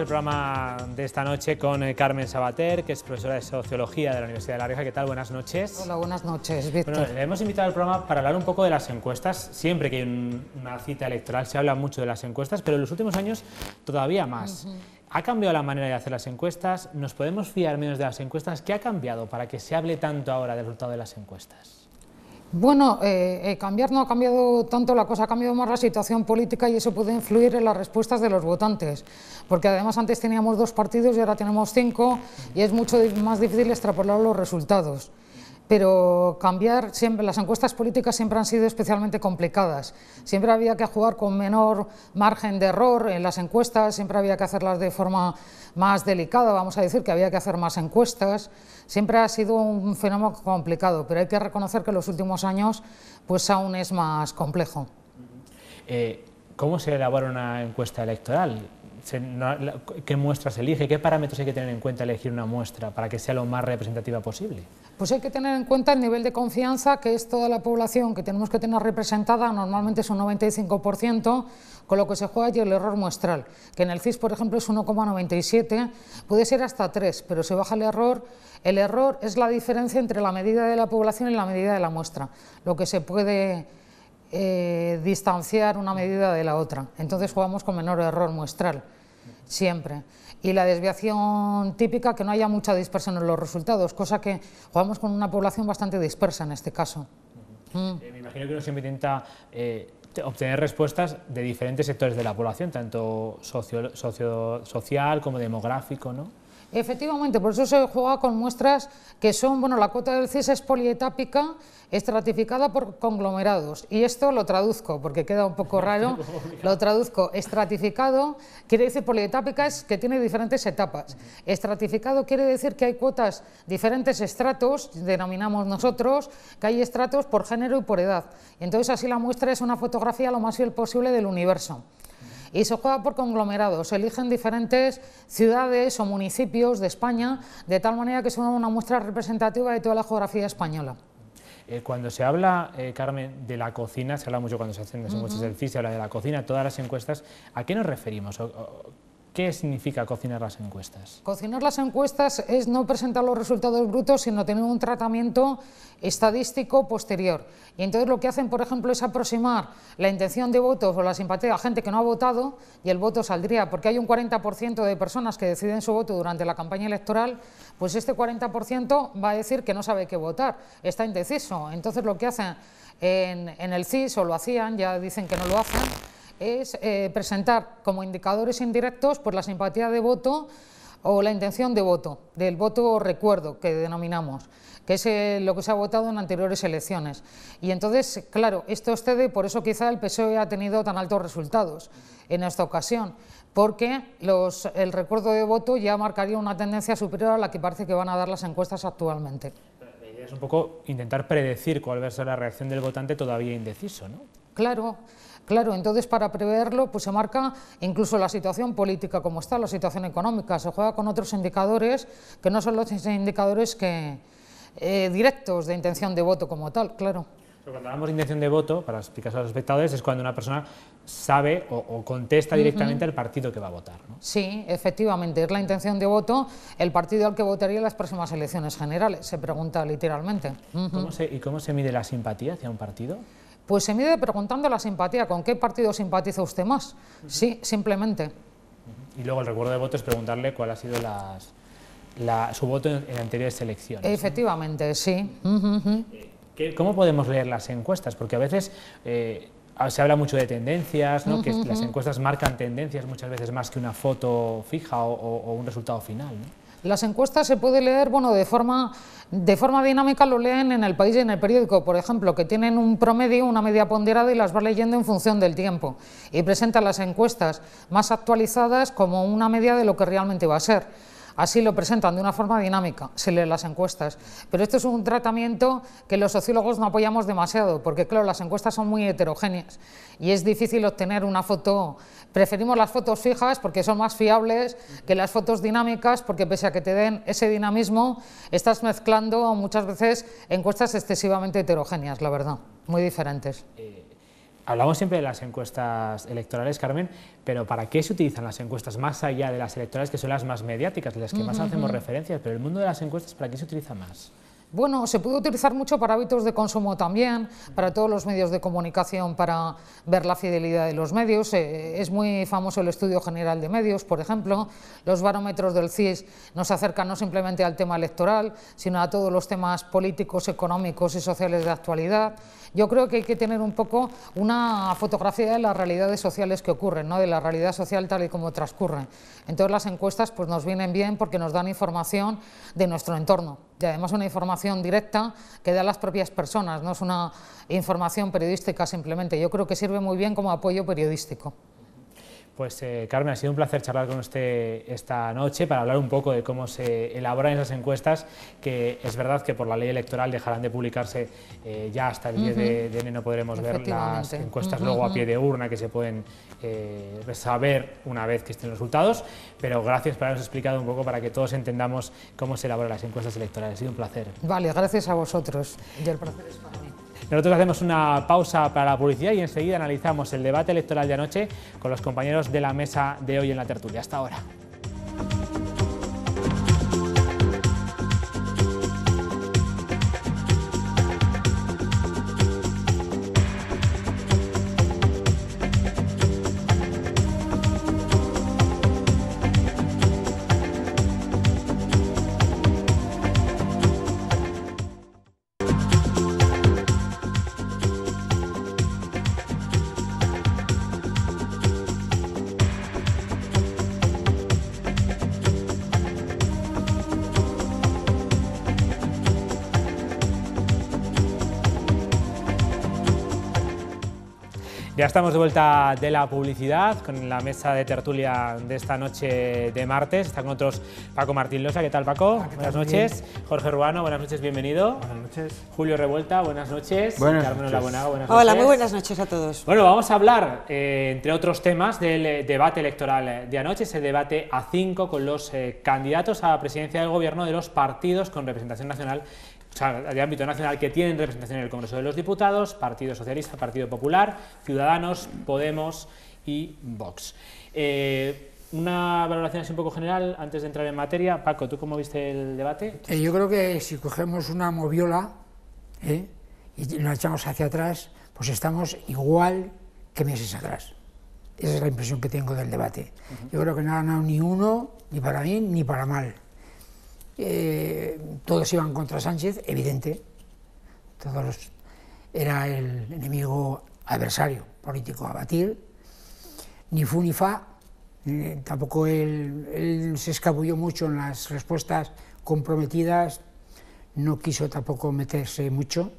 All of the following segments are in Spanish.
el programa de esta noche con eh, Carmen Sabater, que es profesora de Sociología de la Universidad de La Rioja. ¿Qué tal? Buenas noches. Hola, buenas noches, Víctor. le hemos invitado al programa para hablar un poco de las encuestas. Siempre que hay una cita electoral se habla mucho de las encuestas, pero en los últimos años todavía más. ¿Ha cambiado la manera de hacer las encuestas? ¿Nos podemos fiar menos de las encuestas? ¿Qué ha cambiado para que se hable tanto ahora del resultado de las encuestas? Bueno, eh, eh, cambiar no ha cambiado tanto la cosa, ha cambiado más la situación política y eso puede influir en las respuestas de los votantes, porque además antes teníamos dos partidos y ahora tenemos cinco y es mucho más difícil extrapolar los resultados pero cambiar siempre, las encuestas políticas siempre han sido especialmente complicadas. Siempre había que jugar con menor margen de error en las encuestas, siempre había que hacerlas de forma más delicada, vamos a decir que había que hacer más encuestas. Siempre ha sido un fenómeno complicado, pero hay que reconocer que en los últimos años pues aún es más complejo. Eh, ¿Cómo se elabora una encuesta electoral? ¿Qué muestras elige? ¿Qué parámetros hay que tener en cuenta al elegir una muestra para que sea lo más representativa posible? Pues hay que tener en cuenta el nivel de confianza que es toda la población que tenemos que tener representada, normalmente es un 95%, con lo que se juega y el error muestral, que en el CIS, por ejemplo, es 1,97, puede ser hasta 3, pero se baja el error, el error es la diferencia entre la medida de la población y la medida de la muestra, lo que se puede eh, distanciar una medida de la otra. Entonces jugamos con menor error muestral, siempre y la desviación típica que no haya mucha dispersión en los resultados, cosa que jugamos con una población bastante dispersa en este caso. Mm. Eh, me imagino que uno siempre intenta eh, obtener respuestas de diferentes sectores de la población, tanto social como demográfico, ¿no? Efectivamente, por eso se juega con muestras que son, bueno, la cuota del CIS es polietápica, estratificada por conglomerados. Y esto lo traduzco, porque queda un poco raro, lo traduzco. Estratificado quiere decir polietápica es que tiene diferentes etapas. Estratificado quiere decir que hay cuotas, diferentes estratos, denominamos nosotros, que hay estratos por género y por edad. Entonces así la muestra es una fotografía lo más fiel posible del universo y se juega por conglomerados. Se eligen diferentes ciudades o municipios de España de tal manera que son una muestra representativa de toda la geografía española. Eh, cuando se habla, eh, Carmen, de la cocina, se habla mucho cuando se hacen las encuestas se habla de la cocina, todas las encuestas, ¿a qué nos referimos? ¿Qué significa cocinar las encuestas? Cocinar las encuestas es no presentar los resultados brutos, sino tener un tratamiento estadístico posterior. Y entonces lo que hacen, por ejemplo, es aproximar la intención de votos o la simpatía a gente que no ha votado y el voto saldría, porque hay un 40% de personas que deciden su voto durante la campaña electoral, pues este 40% va a decir que no sabe qué votar, está indeciso. Entonces lo que hacen en, en el CIS, o lo hacían, ya dicen que no lo hacen, es eh, presentar como indicadores indirectos por pues, la simpatía de voto o la intención de voto, del voto recuerdo que denominamos, que es eh, lo que se ha votado en anteriores elecciones. Y entonces, claro, esto excede, por eso quizá el PSOE ha tenido tan altos resultados en esta ocasión, porque el recuerdo de voto ya marcaría una tendencia superior a la que parece que van a dar las encuestas actualmente. La idea es un poco intentar predecir cuál va a ser la reacción del votante todavía indeciso, ¿no? Claro, Claro, entonces para preverlo pues se marca incluso la situación política como está, la situación económica, se juega con otros indicadores que no son los indicadores que, eh, directos de intención de voto como tal, claro. cuando hablamos de intención de voto, para explicarse a los espectadores, es cuando una persona sabe o, contesta directamente al partido que va a votar. ¿no? Sí, efectivamente, es la intención de voto el partido al que votaría en las próximas elecciones generales, se pregunta literalmente. ¿Y cómo se mide la simpatía hacia un partido? Pues se mide preguntando la simpatía, ¿con qué partido simpatiza usted más? Sí, simplemente. Y luego el recuerdo de voto es preguntarle cuál ha sido su voto en, anteriores elecciones. Efectivamente, sí. ¿Cómo podemos leer las encuestas? Porque a veces... Eh, se habla mucho de tendencias, ¿no? que las encuestas marcan tendencias muchas veces más que una foto fija o, o un resultado final. ¿no? Las encuestas se puede leer, bueno, de forma de forma dinámica lo leen en el país y en el periódico, por ejemplo, que tienen un promedio, una media ponderada y las va leyendo en función del tiempo. Y presenta las encuestas más actualizadas como una media de lo que realmente va a ser. Así lo presentan de una forma dinámica, se leen las encuestas. Pero esto es un tratamiento que los sociólogos no apoyamos demasiado, porque claro, las encuestas son muy heterogéneas y es difícil obtener una foto Preferimos las fotos fijas porque son más fiables que las fotos dinámicas porque pese a que te den ese dinamismo, estás mezclando muchas veces encuestas excesivamente heterogéneas, la verdad, muy diferentes. Eh, hablamos siempre de las encuestas electorales, Carmen, pero ¿para qué se utilizan las encuestas más allá de las electorales que son las más mediáticas, las que más hacemos referencias? Pero el mundo de las encuestas, ¿para qué se utiliza más? Bueno, se puede utilizar mucho para hábitos de consumo también, para todos los medios de comunicación, para ver la fidelidad de los medios. Eh, es muy famoso el Estudio General de Medios, por ejemplo. Los barómetros del CIS nos acercan no simplemente al tema electoral, sino a todos los temas políticos, económicos y sociales de actualidad yo creo que hay que tener un poco una fotografía de las realidades sociales que ocurren, ¿no? de la realidad social tal y como transcurre. Entonces las encuestas pues, nos vienen bien porque nos dan información de nuestro entorno y además una información directa que dan las propias personas, no es una información periodística simplemente. Yo creo que sirve muy bien como apoyo periodístico. Pues eh, Carmen, ha sido un placer charlar con usted esta noche para hablar un poco de cómo se elaboran esas encuestas, que es verdad que por la ley electoral dejarán de publicarse eh, ya hasta el 10 de, de, no podremos ver las encuestas luego a pie de urna que se pueden eh, saber una vez que estén los resultados, pero gracias por habernos explicado un poco para que todos entendamos cómo se elaboran las encuestas electorales. Ha sido un placer. Vale, gracias a vosotros. el placer es para mí. Nosotros hacemos una pausa para la publicidad y enseguida analizamos el debate electoral de anoche con los compañeros de la mesa de hoy en la tertulia. Hasta ahora. Ya estamos de vuelta de la publicidad con la mesa de tertulia de esta noche de martes. Está con nosotros Paco Martín Losa. ¿Qué tal, Paco? Ah, buenas noches. Jorge Ruano, buenas noches, bienvenido. Buenas noches. Julio Revuelta, buenas noches. Buenas Carmen noches. noches. Hola, muy buenas noches a todos. Bueno, vamos a hablar, eh, entre otros temas, del eh, debate electoral eh, de anoche, ese debate a cinco con los candidatos a la presidencia del gobierno de los partidos con representación nacional o sea, de ámbito nacional que tienen representación en el Congreso de los Diputados, Partido Socialista, Partido Popular, Ciudadanos, Podemos y Vox. Eh, una valoración así un poco general antes de entrar en materia. Paco, ¿tú cómo viste el debate? Eh, yo creo que si cogemos una moviola eh, y la echamos hacia atrás, pues estamos igual que meses atrás. Esa es la impresión que tengo del debate. Yo creo que no ha ganado ni uno, ni para bien, ni para mal. Eh, todos iban contra Sánchez, evidente, todos era el enemigo adversario político a batir, ni fu ni fa, eh, tampoco él, se escabulló mucho en las respuestas comprometidas, no quiso tampoco meterse mucho.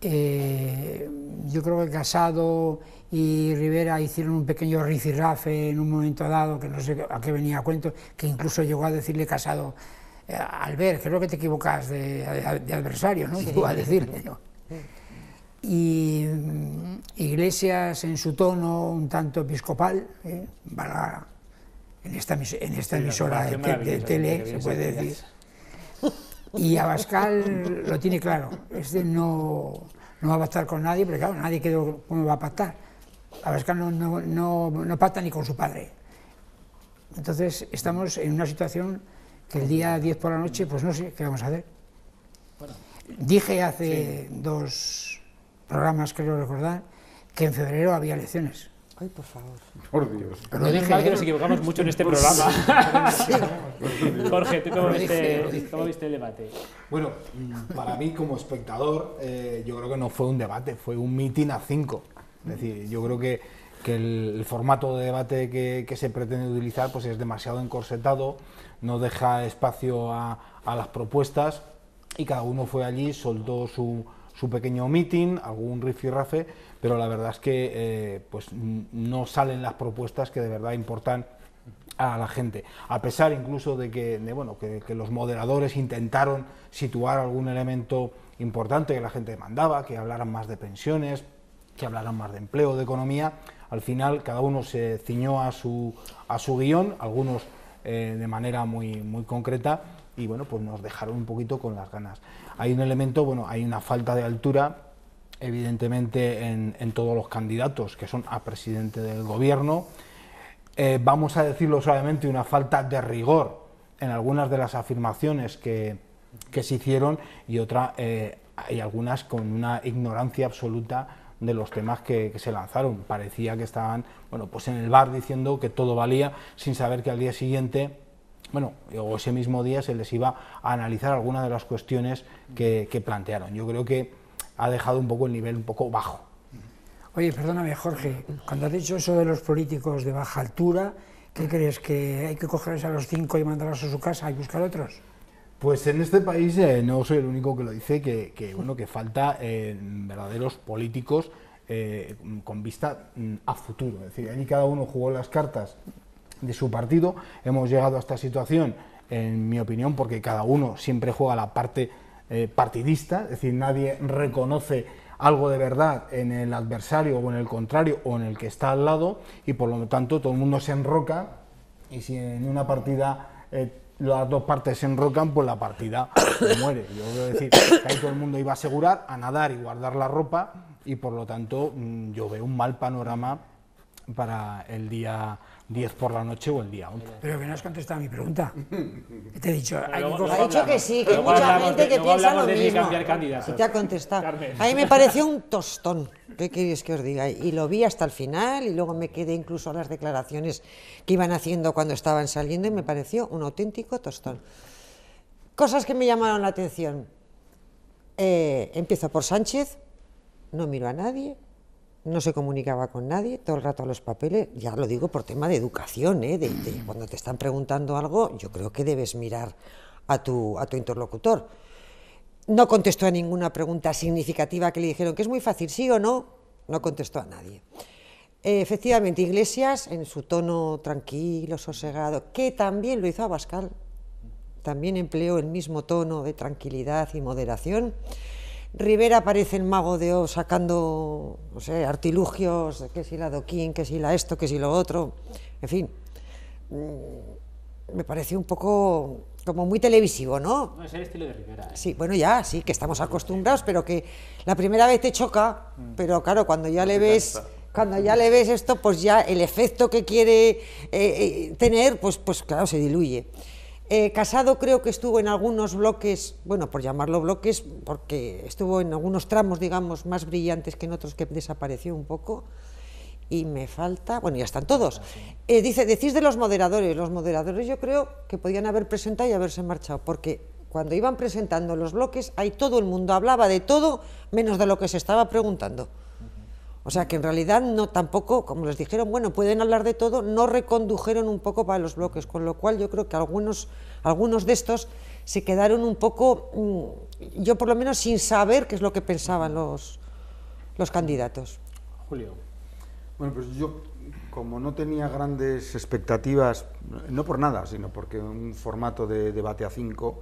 Eh, yo creo que Casado y Rivera hicieron un pequeño rifirrafe en un momento dado, que no sé a qué venía a cuento, que incluso llegó a decirle Casado eh, al ver, creo que te equivocas de, adversario, ¿no? a decirle, Y mm, Iglesias en su tono un tanto episcopal, ¿eh? en esta, en esta emisora de, tele, se puede decir. Y Abascal lo tiene claro, este no, no va a pactar con nadie, porque claro, nadie quedó cómo va a pactar. Abascal no, no, no, no pacta ni con su padre. Entonces estamos en una situación que el día 10 por la noche, pues no sé qué vamos a hacer. Dije hace dos programas, creo recordar, que en febrero había elecciones. Ay, por favor. Por Dios. dije, que nos equivocamos mucho en este pues programa. Jorge, ¿tú cómo, viste, cómo el debate? Bueno, mm, para mí como espectador, eh, yo creo que no fue un debate, fue un mitin a cinco. Es decir, yo creo que, que el, formato de debate que, que se pretende utilizar pues es demasiado encorsetado no deja espacio a, las propuestas y cada uno fue allí, soltó su, pequeño meeting, algún rafe pero la verdad es que eh, pues no salen las propuestas que de verdad importan a la gente, a pesar incluso de que, bueno, que, los moderadores intentaron situar algún elemento importante que la gente demandaba, que hablaran más de pensiones, que hablaran más de empleo, de economía, al final cada uno se ciñó a su, a su guión, algunos eh, de manera muy, muy concreta y bueno, pues nos dejaron un poquito con las ganas. Hay un elemento, bueno, hay una falta de altura evidentemente en, todos los candidatos que son a presidente del gobierno. Eh, vamos a decirlo suavemente, una falta de rigor en algunas de las afirmaciones que, se hicieron y otra eh, hay algunas con una ignorancia absoluta de los temas que, se lanzaron. Parecía que estaban bueno, pues en el bar diciendo que todo valía sin saber que al día siguiente bueno, o ese mismo día se les iba a analizar algunas de las cuestiones que, plantearon. Yo creo que ha dejado un poco el nivel un poco bajo. Oye, perdóname Jorge, cuando has dicho eso de los políticos de baja altura, ¿qué crees? ¿Que hay que cogerles a los cinco y mandarlos a su casa y buscar otros? Pues en este país eh, no soy el único que lo dice, que, bueno, que falta eh, verdaderos políticos eh, con vista mm, a futuro. Es decir, allí cada uno jugó las cartas de su partido, hemos llegado a esta situación, en mi opinión, porque cada uno siempre juega la parte partidista, es decir, nadie reconoce algo de verdad en el adversario o en el contrario o en el que está al lado y por lo tanto todo el mundo se enroca y si en una partida las dos partes se enrocan, pues la partida muere. Yo quiero decir, que ahí todo el mundo iba a asegurar, a nadar y guardar la ropa, y por lo tanto mm, yo veo un mal panorama para el día 10 por la noche o el día 11. Pero que no has contestado a mi pregunta. te he dicho? Hay que ha dicho que sí, que hay mucha gente que piensa lo mismo. Y te ha contestado. A mí me pareció un tostón. ¿Qué queréis que os diga? Y lo vi hasta el final y luego me quedé incluso a las declaraciones que iban haciendo cuando estaban saliendo y me pareció un auténtico tostón. Cosas que me llamaron la atención. Eh, empiezo por Sánchez, no miro a nadie, no se comunicaba con nadie, todo el rato a los papeles, ya lo digo por tema de educación, ¿eh? Mm. cuando te están preguntando algo, yo creo que debes mirar a tu, a tu interlocutor. No contestó a ninguna pregunta significativa que le dijeron que es muy fácil, sí o no, no contestó a nadie. Efectivamente, Iglesias, en su tono tranquilo, sosegado, que también lo hizo Abascal, también empleó el mismo tono de tranquilidad y moderación, Rivera aparece el mago de O sacando, no sé, artilugios, que si la doquín, que si la esto, que si lo otro, en fin. Mm, me parece un poco como muy televisivo, ¿no? No, es el estilo de Rivera. ¿eh? Sí, bueno, ya, sí, que estamos acostumbrados, pero que la primera vez te choca, mm. pero claro, cuando ya le ves cuando ya le ves esto, pues ya el efecto que quiere eh, eh, tener, pues, pues claro, se diluye. Eh, Casado creo que estuvo en algunos bloques, bueno, por llamarlo bloques, porque estuvo en algunos tramos, digamos, más brillantes que en otros que desapareció un poco. Y me falta, bueno, ya están todos. Ah, eh, dice, decís de los moderadores. Los moderadores yo creo que podían haber presentado y haberse marchado, porque cuando iban presentando los bloques, ahí todo el mundo hablaba de todo menos de lo que se estaba preguntando. O sea que en realidad no tampoco, como les dijeron, bueno, pueden hablar de todo, no recondujeron un poco para los bloques, con lo cual yo creo que algunos, algunos de estos se quedaron un poco, mm, yo por lo menos sin saber qué es lo que pensaban los, los candidatos. Julio. Bueno, pues yo como no tenía grandes expectativas, no por nada, sino porque un formato de debate a cinco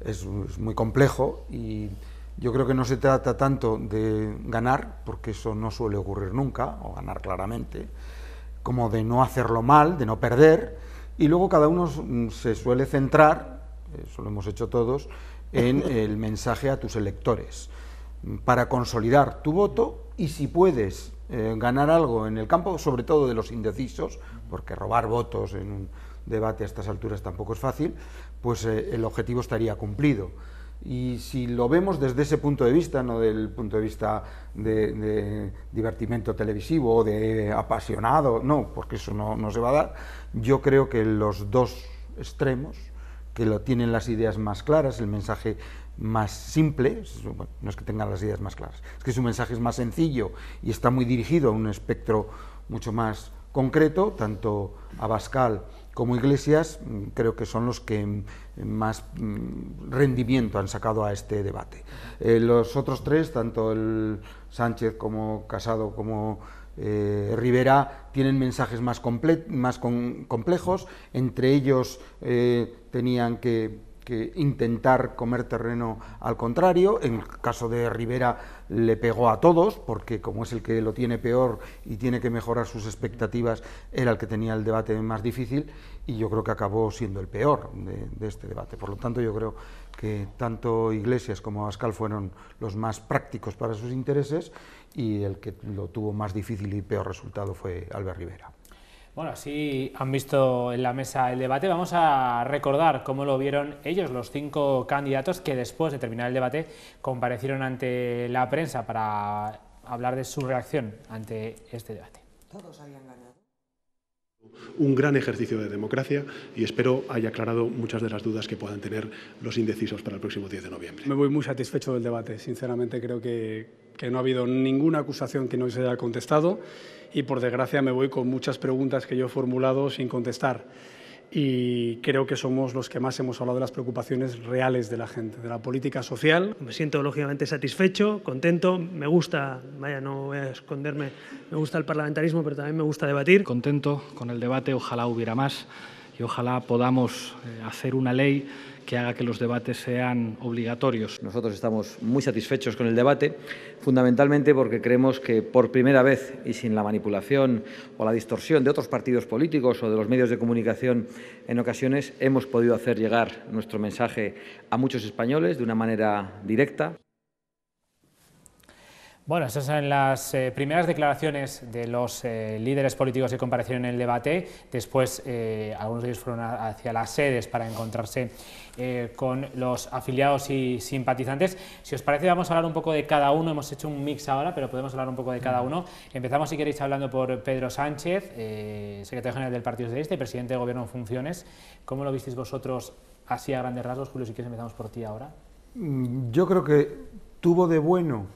es muy complejo y yo creo que no se trata tanto de ganar, porque eso no suele ocurrir nunca, o ganar claramente, como de no hacerlo mal, de no perder, y luego cada uno mm, se suele centrar, eso lo hemos hecho todos, en el mensaje a tus electores, para consolidar tu voto y si puedes eh, ganar algo en el campo, sobre todo de los indecisos, porque robar votos en un debate a estas alturas tampoco es fácil, pues eh, el objetivo estaría cumplido. Y si lo vemos desde ese punto de vista, no del punto de vista de, de divertimento televisivo o de apasionado, no, porque eso no, se va a dar, yo creo que los dos extremos, que lo tienen las ideas más claras, el mensaje más simple, no es que tengan las ideas más claras, es que su mensaje es más sencillo y está muy dirigido a un espectro mucho más concreto, tanto a Bascal como iglesias mm, creo que son los que mm, más mm, rendimiento han sacado a este debate. Eh, los otros tres, tanto el Sánchez como Casado como eh, Rivera, tienen mensajes más, complejos, entre ellos eh, tenían que que intentar comer terreno al contrario. En el caso de Rivera le pegó a todos, porque como es el que lo tiene peor y tiene que mejorar sus expectativas, era el que tenía el debate más difícil y yo creo que acabó siendo el peor de, este debate. Por lo tanto, yo creo que tanto Iglesias como Pascal fueron los más prácticos para sus intereses y el que lo tuvo más difícil y peor resultado fue Albert Rivera. Bueno, así han visto en la mesa el debate. Vamos a recordar cómo lo vieron ellos, los cinco candidatos que después de terminar el debate comparecieron ante la prensa para hablar de su reacción ante este debate. Todos habían ganado. Un gran ejercicio de democracia y espero haya aclarado muchas de las dudas que puedan tener los indecisos para el próximo 10 de noviembre. Me voy muy satisfecho del debate. Sinceramente creo que, que no ha habido ninguna acusación que no se haya contestado y por desgracia me voy con muchas preguntas que yo he formulado sin contestar. Y creo que somos los que más hemos hablado de las preocupaciones reales de la gente, de la política social. Me siento lógicamente satisfecho, contento, me gusta, vaya, no voy a esconderme, me gusta el parlamentarismo, pero también me gusta debatir. Contento con el debate, ojalá hubiera más y ojalá podamos eh, hacer una ley que haga que los debates sean obligatorios. Nosotros estamos muy satisfechos con el debate, fundamentalmente porque creemos que por primera vez y sin la manipulación o la distorsión de otros partidos políticos o de los medios de comunicación en ocasiones, hemos podido hacer llegar nuestro mensaje a muchos españoles de una manera directa. Bueno, esas son las eh, primeras declaraciones de los eh, líderes políticos que comparecieron en el debate. Después, eh, algunos de ellos fueron hacia las sedes para encontrarse con los afiliados y simpatizantes. Si os parece, vamos a hablar un poco de cada uno. Hemos hecho un mix ahora, pero podemos hablar un poco de cada uno. Empezamos, si queréis, hablando por Pedro Sánchez, secretario general del Partido Socialista y presidente de Gobierno en funciones. ¿Cómo lo visteis vosotros así a grandes rasgos? Julio, si quieres, empezamos por ti ahora. Mm, yo creo que tuvo de bueno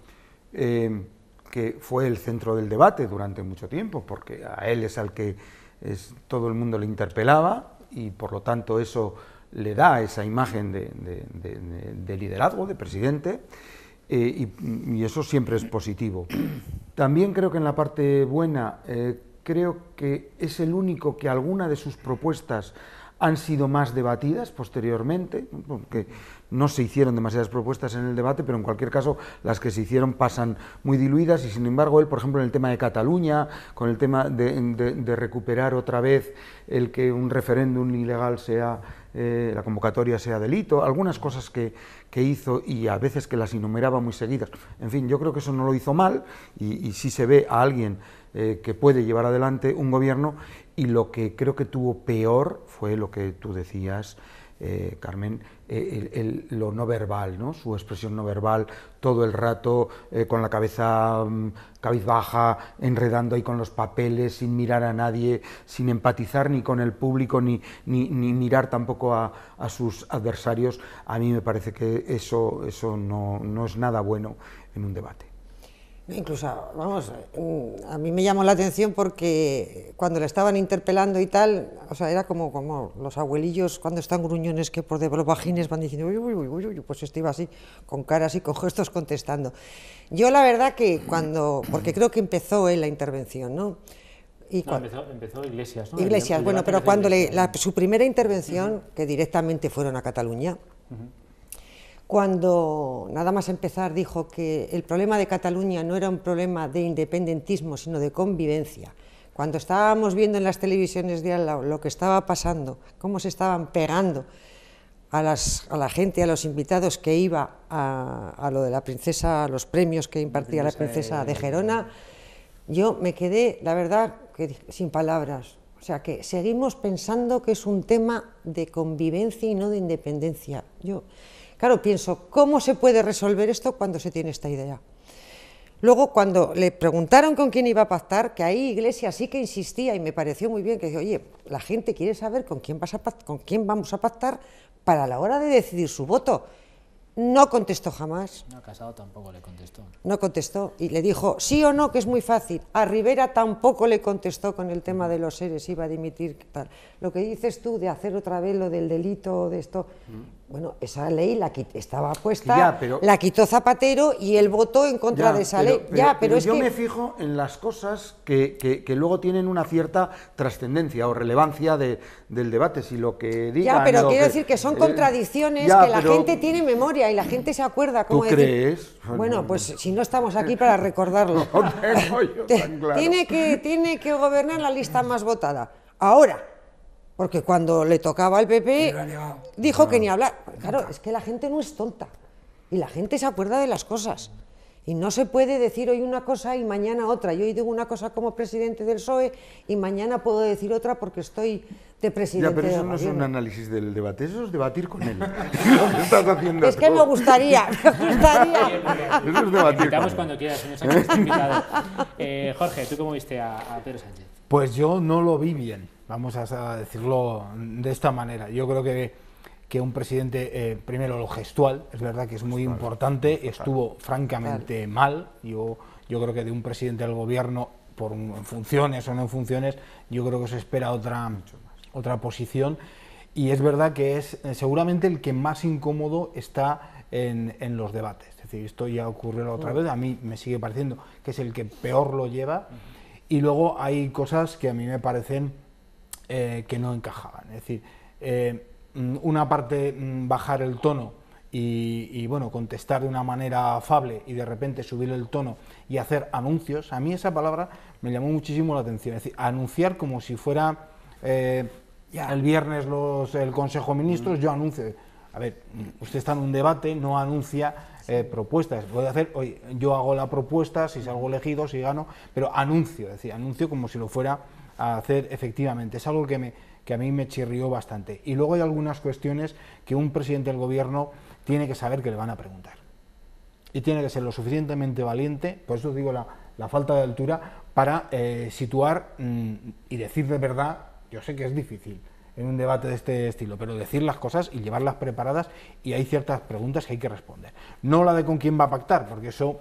Em, que fue el centro del debate durante mucho tiempo, porque a él es al que es, todo el mundo le interpelaba y por lo tanto eso le da esa imagen de, liderazgo, de presidente, eh, y, eso siempre es positivo. También creo que en la parte buena, eh, creo que es el único que alguna de sus propuestas han sido más debatidas posteriormente, porque no se hicieron demasiadas propuestas en el debate, pero en cualquier caso las que se hicieron pasan muy diluidas y sin embargo él, por ejemplo, en el tema de Cataluña, con el tema de, recuperar otra vez el que un referéndum ilegal sea, eh, la convocatoria sea delito, algunas cosas que, hizo y a veces que las enumeraba muy seguidas. En fin, yo creo que eso no lo hizo mal y, si sí se ve a alguien eh, que puede llevar adelante un gobierno y lo que creo que tuvo peor fue lo que tú decías. Eh, Carmen, eh, lo no verbal, su expresión no verbal, todo el rato eh, con la cabeza mm, cabizbaja, enredando ahí con los papeles, sin mirar a nadie, sin empatizar ni con el público, ni, ni, mirar tampoco a, sus adversarios, a mí me parece que eso, eso no es nada bueno en un debate. Incluso, vamos, a mí me llamó la atención porque cuando le estaban interpelando y tal, o sea, era como, como los abuelillos cuando están gruñones que por de los vagines van diciendo, uy, uy, uy, uy, pues este iba así, con caras y con gestos contestando. Yo la verdad que cuando, porque creo que empezó él la intervención, ¿no? Y empezó, Iglesias, ¿no? Iglesias, bueno, pero cuando le, su primera intervención, que directamente fueron a Cataluña, cuando nada más empezar dijo que el problema de Cataluña no era un problema de independentismo, sino de convivencia. Cuando estábamos viendo en las televisiones de lado lo que estaba pasando, cómo se estaban pegando a, la gente, a los invitados que iba a, lo de la princesa, a los premios que impartía la princesa, de Gerona, yo me quedé, la verdad, sin palabras. O sea que seguimos pensando que es un tema de convivencia y no de independencia. Yo, Claro, pienso, ¿cómo se puede resolver esto cuando se tiene esta idea? Luego, cuando le preguntaron con quién iba a pactar, que ahí Iglesia sí que insistía y me pareció muy bien, que dijo, oye, la gente quiere saber con quién, vas a con quién vamos a pactar para la hora de decidir su voto. No contestó jamás. No, Casado tampoco le contestó. No contestó y le dijo, sí o no, que es muy fácil. A Rivera tampoco le contestó con el tema de los seres, iba a dimitir, tal. Lo que dices tú de hacer otra vez lo del delito, de esto, mm. Bueno, esa ley la estaba puesta, la quitó Zapatero y él votó en contra de esa ley. ya, pero, es yo me fijo en las cosas que, luego tienen una cierta trascendencia o relevancia del debate, si lo que digan... Ya, pero quiero decir que son eh, contradicciones que la gente tiene memoria y la gente se acuerda. Cómo ¿Tú crees? Bueno, pues si no estamos aquí para recordarlo. tiene, que, tiene que gobernar la lista más votada. Ahora, porque cuando le tocaba al PP, dijo que ni hablar. Claro, es que la gente no es tonta. Y la gente se acuerda de las cosas. Y no se puede decir hoy una cosa y mañana otra. Yo hoy digo una cosa como presidente del PSOE y mañana puedo decir otra porque estoy de presidente. Ya, pero eso no es un análisis del debate, eso es debatir con él. es que me gustaría, me eso es debatir. Invitamos cuando quieras, eh, Jorge, ¿tú cómo viste a Pedro Sánchez? Pues yo no lo vi bien vamos a decirlo de esta manera. Yo creo que, que un presidente, eh, primero lo gestual, es verdad que es muy importante, estuvo francamente mal. Yo, yo creo que de un presidente del gobierno, por en funciones o no en funciones, yo creo que se espera otra, otra posición. Y es verdad que es eh, seguramente el que más incómodo está en, los debates. Es decir, esto ya ocurrió la otra mm. vez, a mí me sigue pareciendo que es el que peor lo lleva. Y luego hay cosas que a mí me parecen eh, que no encajaban. Es decir, eh, mm, una parte mm, bajar el tono y, bueno, contestar de una manera afable y de repente subir el tono y hacer anuncios, a mí esa palabra me llamó muchísimo la atención. Es decir, anunciar como si fuera eh, ya el viernes los, el Consejo de Ministros, mm. yo anuncio. A ver, usted está en un debate, no anuncia propuestas. puede hacer, hoy yo hago la propuesta, si salgo elegido, si gano, pero anuncio, es decir, anuncio como si lo fuera a hacer efectivamente. Es algo que, me, que a mí me chirrió bastante. Y luego hay algunas cuestiones que un presidente del gobierno tiene que saber que le van a preguntar. Y tiene que ser lo suficientemente valiente, por eso digo la, falta de altura, para eh, situar mm, y decir de verdad, yo sé que es difícil en un debate de este estilo, pero decir las cosas y llevarlas preparadas y hay ciertas preguntas que hay que responder. No la de con quién va a pactar, porque eso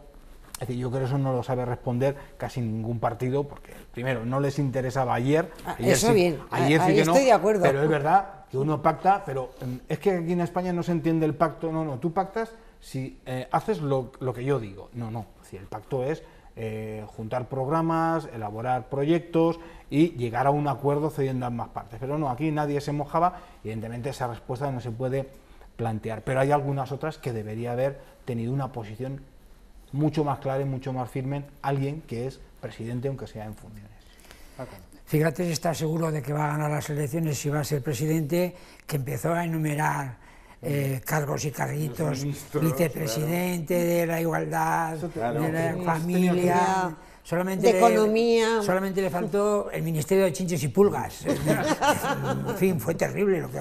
es decir, yo creo que eso no lo sabe responder casi ningún partido, porque primero no les interesaba ayer. Ah, eso bien, ayer, ah, no, de acuerdo. Pero es verdad que uno pacta, pero mm, es que aquí en España no se entiende el pacto. No, no, tú pactas si eh, haces lo, que yo digo. No, no. Si el pacto es eh, juntar programas, elaborar proyectos y llegar a un acuerdo cediendo a ambas partes. Pero no, aquí nadie se mojaba. Evidentemente, esa respuesta no se puede plantear. Pero hay algunas otras que debería haber tenido una posición mucho más clara y mucho más firme alguien que es presidente, aunque sea en funciones. Fíjate si está seguro de que va a ganar las elecciones, si va a ser presidente, que empezó a enumerar eh, cargos y carritos, vicepresidente de la igualdad, de la familia... Solamente de economía. solamente le faltó el Ministerio de Chinches y Pulgas. en fin, fue terrible lo que...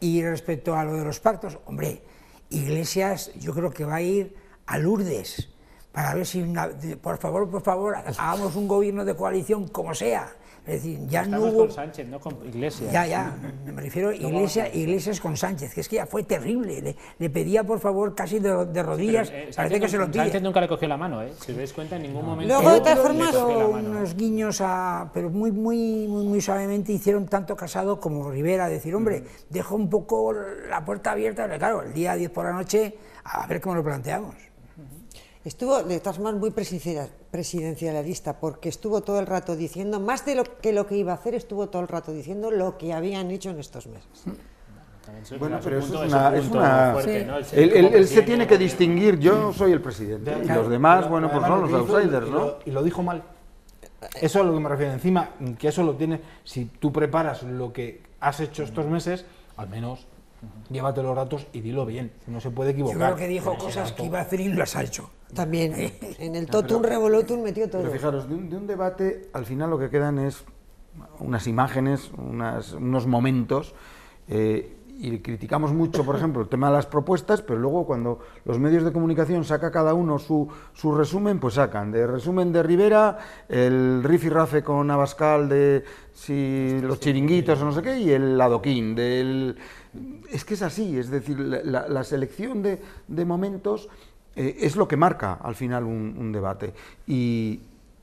Y respecto a lo de los pactos, hombre, Iglesias yo creo que va a ir a Lourdes. A ver si, por favor, por favor, hagamos un gobierno de coalición como sea. Es decir, ya Estamos no con Sánchez, no con Iglesias. Ya, ya, me refiero a Iglesias, con Sánchez, que es que ya fue terrible. Le, pedía, por favor, casi de, rodillas, eh, parece que, se lo Sánchez nunca le cogió la mano, ¿eh? Si os dais cuenta, en ningún momento... Luego, de unos guiños, a, pero muy, muy, muy, muy suavemente hicieron tanto Casado como Rivera, decir, hombre, mm. dejo un poco la puerta abierta, pero claro, el día 10 por la noche, a ver cómo lo planteamos. Estuvo, de todas maneras, muy presidencialista, porque estuvo todo el rato diciendo, más de lo que lo que iba a hacer, estuvo todo el rato diciendo lo que habían hecho en estos meses. Bueno, pero eso es una... Es una él, se tiene que distinguir, yo soy el presidente, y los demás, bueno, pues son los outsiders, ¿no? Y lo dijo mal. Eso es a lo que me refiero. Encima, que eso lo tiene... si tú preparas lo que has hecho estos meses, al menos llévate los datos y dilo bien, no se puede equivocar. Yo creo que dijo cosas que iba a hacer y las ha hecho. También, en el totum un metió todo. Pero fijaros, de un, debate, al final lo que quedan es unas imágenes, unos momentos, eh, y criticamos mucho, por ejemplo, el tema de las propuestas, pero luego cuando los medios de comunicación saca cada uno su, su resumen, pues sacan de resumen de Rivera, el rifirrafe con Abascal de si los chiringuitos o no sé qué, y el ladoquín. del... Es que es así, es decir, la, selección de, de momentos eh, es lo que marca al final un, debate. Y,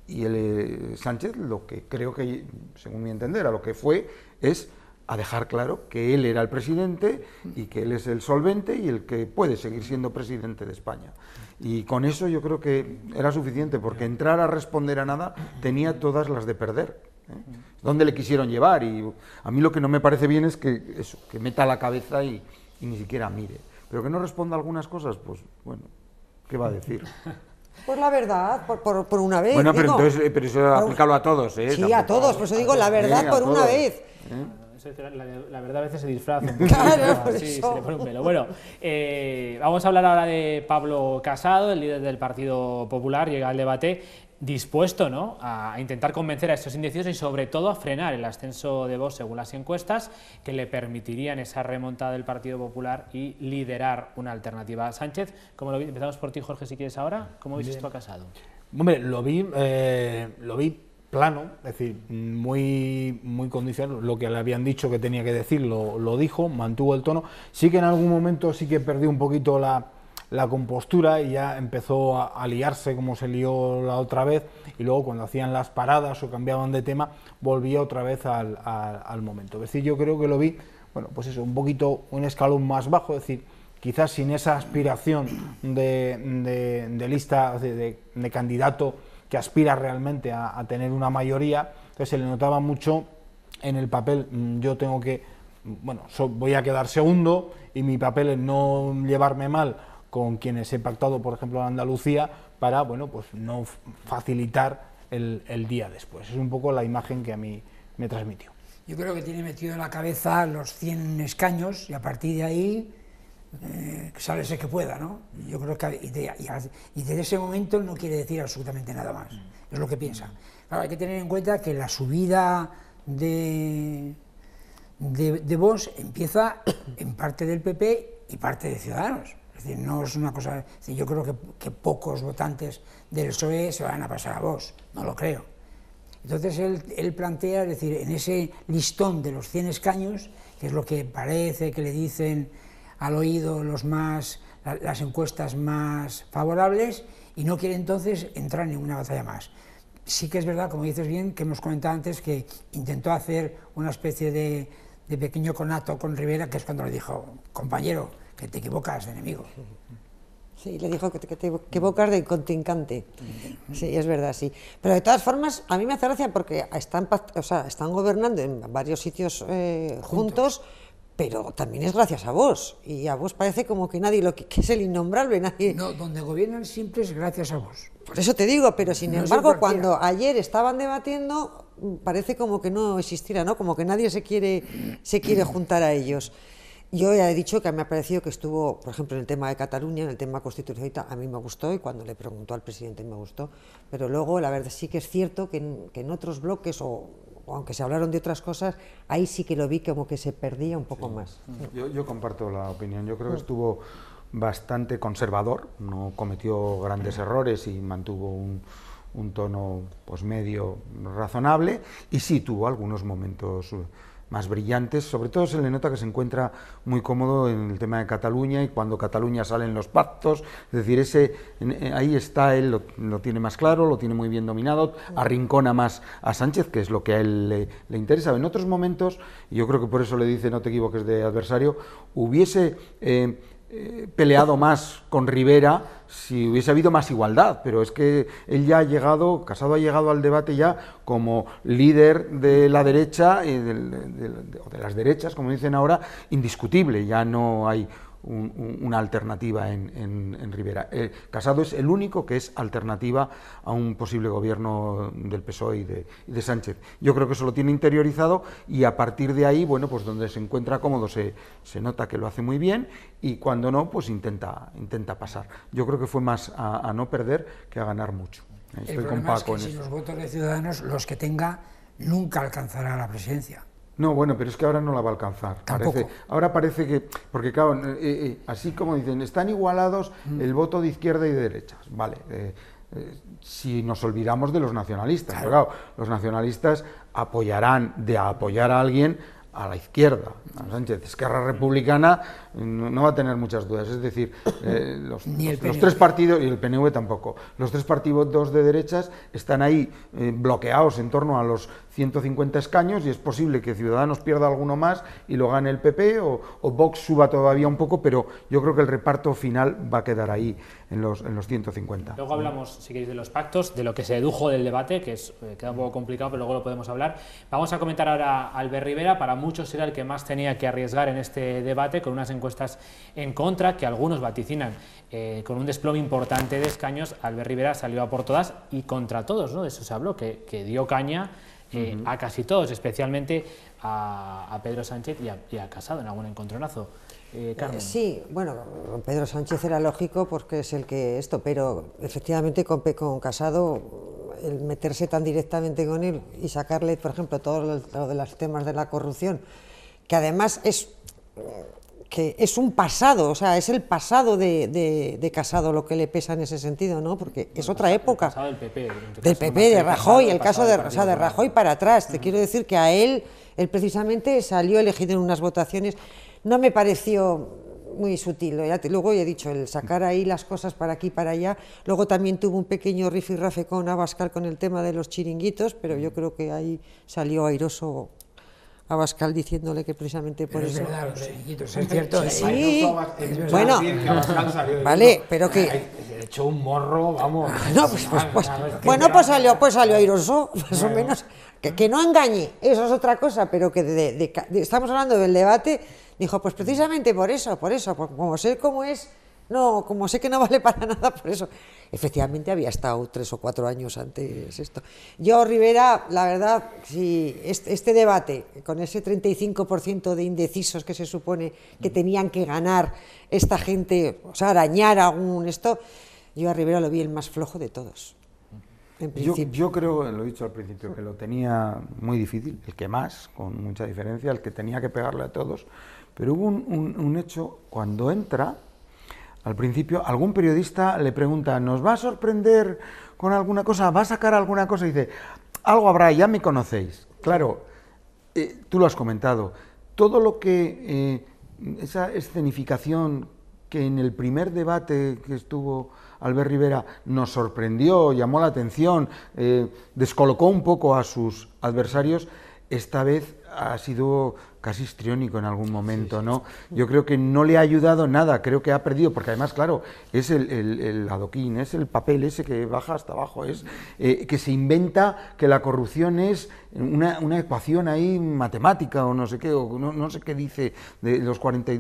el, eh, Sánchez lo que creo que, según mi entender, a lo que fue es a dejar claro que él era el presidente y que él es el solvente y el que puede seguir siendo presidente de España. Y con eso yo creo que era suficiente, porque entrar a responder a nada tenía todas las de perder. ¿eh? ¿Dónde le quisieron llevar? Y a mí lo que no me parece bien es que, eso, que meta la cabeza y, y ni siquiera mire. Pero que no responda a algunas cosas, pues bueno, ¿Qué va a decir? Pues la verdad, por, por, una vez. Bueno, pero entonces, eh, pero eso aplicarlo a todos, ¿eh? Sí, a todos, por eso digo la verdad eh, por una vez. ¿Eh? La, verdad a veces se disfraza. claro, sí, se le pone un pelo. Bueno, eh, vamos a hablar ahora de Pablo Casado, el líder del Partido Popular, llega al debate dispuesto ¿no? a intentar convencer a estos indecisos y sobre todo a frenar el ascenso de Vox según las encuestas que le permitirían esa remontada del Partido Popular y liderar una alternativa. a Sánchez, como empezamos por ti Jorge si quieres ahora, ¿cómo viste esto a Casado? Hombre, lo vi, eh, lo vi plano, es decir, muy, muy condicionado, lo que le habían dicho que tenía que decir lo, lo dijo, mantuvo el tono, sí que en algún momento sí que perdí un poquito la la compostura y ya empezó a, liarse como se lió la otra vez y luego cuando hacían las paradas o cambiaban de tema volvía otra vez al, momento. Es decir, yo creo que lo vi, bueno, pues eso, un poquito un escalón más bajo, es decir, quizás sin esa aspiración de, lista, de, candidato que aspira realmente a, tener una mayoría, entonces se le notaba mucho en el papel, mm, yo tengo que, mm, bueno, voy a quedar segundo y mi papel es no llevarme mal con quienes he pactado, por ejemplo, en Andalucía, para bueno, pues no facilitar el, día después. Es un poco la imagen que a mí me transmitió. Yo creo que tiene metido en la cabeza los 100 escaños y a partir de ahí eh, ese que pueda, ¿no? Yo creo que y, desde ese momento no quiere decir absolutamente nada más, mm. es lo que piensa. Claro, hay que tener en cuenta que la subida de, de, de empieza en parte del PP y parte de Ciudadanos. Es decir, no es una cosa. yo creo que, pocos votantes del PSOE se van a pasar a vos, no lo creo. Entonces él, plantea, es decir, en ese listón de los 100 escaños, que es lo que parece que le dicen al oído los más, las encuestas más favorables, y no quiere entonces entrar en ninguna batalla más. Sí que es verdad, como dices bien, que hemos comentado antes que intentó hacer una especie de pequeño conato con Rivera, que es cuando le dijo, compañero, que te equivocas de enemigo. Sí, le dijo que te, equivocas de contincante. Sí, es verdad, sí. Pero de todas formas, a mí me hace gracia porque están, están gobernando en varios sitios eh, juntos, pero también es gracias a vos. Y a vos parece como que nadie lo que, es el innombrable, nadie. No, donde gobiernan siempre es gracias a vos. Por eso te digo, pero sin embargo, cuando ayer estaban debatiendo, parece como que no existiera, ¿no? Como que nadie se quiere, se quiere juntar a ellos. Yo ya he dicho que me ha parecido que estuvo, por ejemplo, en el tema de Cataluña, en el tema constitucional, a mí me gustó y cuando le preguntó al presidente me gustó, pero luego la verdad sí que es cierto que en, otros bloques o, aunque se hablaron de otras cosas, ahí sí que lo vi como que se perdía un poco más. Yo, comparto la opinión, yo creo que mm. estuvo bastante conservador, no cometió grandes mm. errores y mantuvo un, un tono pues medio razonable y sí tuvo algunos momentos más brillantes, sobre todo se le nota que se encuentra muy cómodo en el tema de Cataluña y cuando Cataluña salen los pactos, es decir, ese, eh, ahí está, él lo, tiene más claro, lo tiene muy bien dominado, arrincona más a Sánchez, que es lo que a él le, interesa. En otros momentos, y yo creo que por eso le dice no te equivoques de adversario, hubiese... Eh, eh, peleado más con Rivera si hubiese habido más igualdad, pero es que él ya ha llegado, Casado ha llegado al debate ya como líder de la derecha, o de, de las derechas, como dicen ahora, indiscutible, ya no hay una alternativa en, en, Rivera. Eh, Casado es el único que es alternativa a un posible gobierno del PSOE y de, Sánchez. Yo creo que eso lo tiene interiorizado y a partir de ahí, bueno, pues donde se encuentra cómodo se, se nota que lo hace muy bien y cuando no, pues intenta, intenta pasar. Yo creo que fue más a, no perder que a ganar mucho. Estoy el con es que los votos de Ciudadanos, los que tenga nunca alcanzará la presidencia. No, bueno, pero es que ahora no la va a alcanzar. ahora parece que, porque claro, eh, eh, así como dicen, están igualados mm. el voto de izquierda y de derecha. Vale, eh, si nos olvidamos de los nacionalistas. los nacionalistas apoyarán de apoyar a alguien a la izquierda. Sánchez, Esquerra Republicana no, va a tener muchas dudas. Es decir, los, tres partidos, y el PNV tampoco, los tres partidos de derechas están ahí bloqueados en torno a los 150 escaños y es posible que Ciudadanos pierda alguno más y lo gane el PP o, o, Vox suba todavía un poco, pero yo creo que el reparto final va a quedar ahí, en los, en los 150. Luego hablamos, si queréis, de los pactos, de lo que se dedujo del debate, que es, eh, queda un poco complicado, pero luego lo podemos hablar. Vamos a comentar ahora a Albert Rivera, para muchos era el que más tenía que arriesgar en este debate, con unas encuestas en contra, que algunos vaticinan eh, con un desplome importante de escaños. Albert Rivera salió a por todas y contra todos, ¿no? De eso se habló, que, que dio caña eh, a casi todos, especialmente a, Pedro Sánchez y a, Casado en algún encontronazo. Eh, eh, sí, bueno, Pedro Sánchez era lógico porque es el que esto, pero efectivamente con, con Casado, el meterse tan directamente con él y sacarle, por ejemplo, todo lo de los temas de la corrupción, que además es es un pasado, o sea, es el pasado de, Casado lo que le pesa en ese sentido, ¿no? Porque es otra época. El del PP. Del PP, de Rajoy, el caso de, Rajoy para atrás. Te quiero decir que a él, él precisamente salió elegido en unas votaciones. No me pareció muy sutil. luego ya he dicho, el sacar ahí las cosas para aquí y para allá. Luego también tuvo un pequeño rifirrafe con Abascal con el tema de los chiringuitos, pero yo creo que ahí salió airoso a Bascal diciéndole que precisamente por eso. Es verdad, es cierto. Sí, bueno, vale, pero que. Echó un morro, vamos. Ah, no, pues, pues, pues bueno, pues salió, pues salió airoso, más o menos. Que, no engañe, eso es otra cosa, pero que de, estamos hablando del debate. Dijo, pues precisamente por eso, por eso, como sé cómo es no, como sé que no vale para nada, por eso. Efectivamente había estado tres o cuatro años antes esto. Yo, Rivera, la verdad, si este, debate, con ese 35% de indecisos que se supone que mm. tenían que ganar esta gente, o sea, arañar algún esto, yo a Rivera lo vi el más flojo de todos. yo, creo, lo he dicho al principio, que lo tenía muy difícil, el que más, con mucha diferencia, el que tenía que pegarle a todos, pero hubo un hecho, cuando entra, al principio, algún periodista le pregunta, ¿nos va a sorprender con alguna cosa? ¿Va a sacar alguna cosa? Y dice, algo habrá, ya me conocéis. Claro, eh, tú lo has comentado. Todo lo que, eh, esa escenificación que en el primer debate que estuvo Albert Rivera nos sorprendió, llamó la atención, eh, descolocó un poco a sus adversarios, esta vez ha sido casi histriónico en algún momento, ¿no? Yo creo que no le ha ayudado nada, creo que ha perdido, porque además, claro, es el, adoquín, es el papel ese que baja hasta abajo, es eh, que se inventa que la corrupción es una, ecuación ahí matemática o no sé qué, o no, sé qué dice de los 40...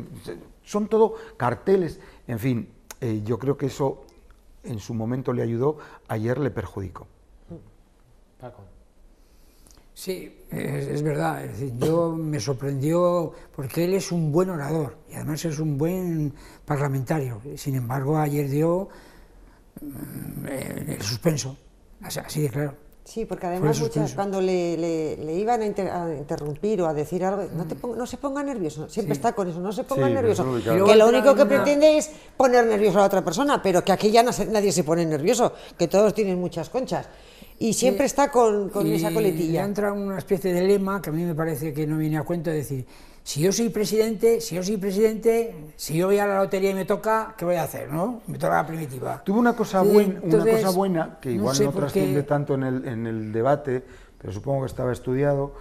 Son todo carteles, en fin, eh, yo creo que eso en su momento le ayudó, ayer le perjudicó. Paco. Sí, es, verdad, yo me sorprendió porque él es un buen orador y además es un buen parlamentario. Sin embargo, ayer dio mm, eh, el suspenso, así de claro. Sí, porque además muchas, cuando le, iban a, interrumpir o a decir algo, no, mm. no se ponga nervioso, siempre está con eso, no se ponga nervioso. que lo único que pretende es poner nervioso a la otra persona, pero que aquí ya no nadie se pone nervioso, que todos tienen muchas conchas y siempre está con, esa coletilla. Entra una especie de lema que a mí me parece que no viene a cuento de decir, si yo soy presidente, si yo soy presidente, si yo voy a la lotería y me toca, ¿qué voy a hacer? ¿no? Me toca la primitiva. Tuvo una cosa, buena, una cosa buena, que igual no, trasciende tanto en el, debate, pero supongo que estaba estudiado,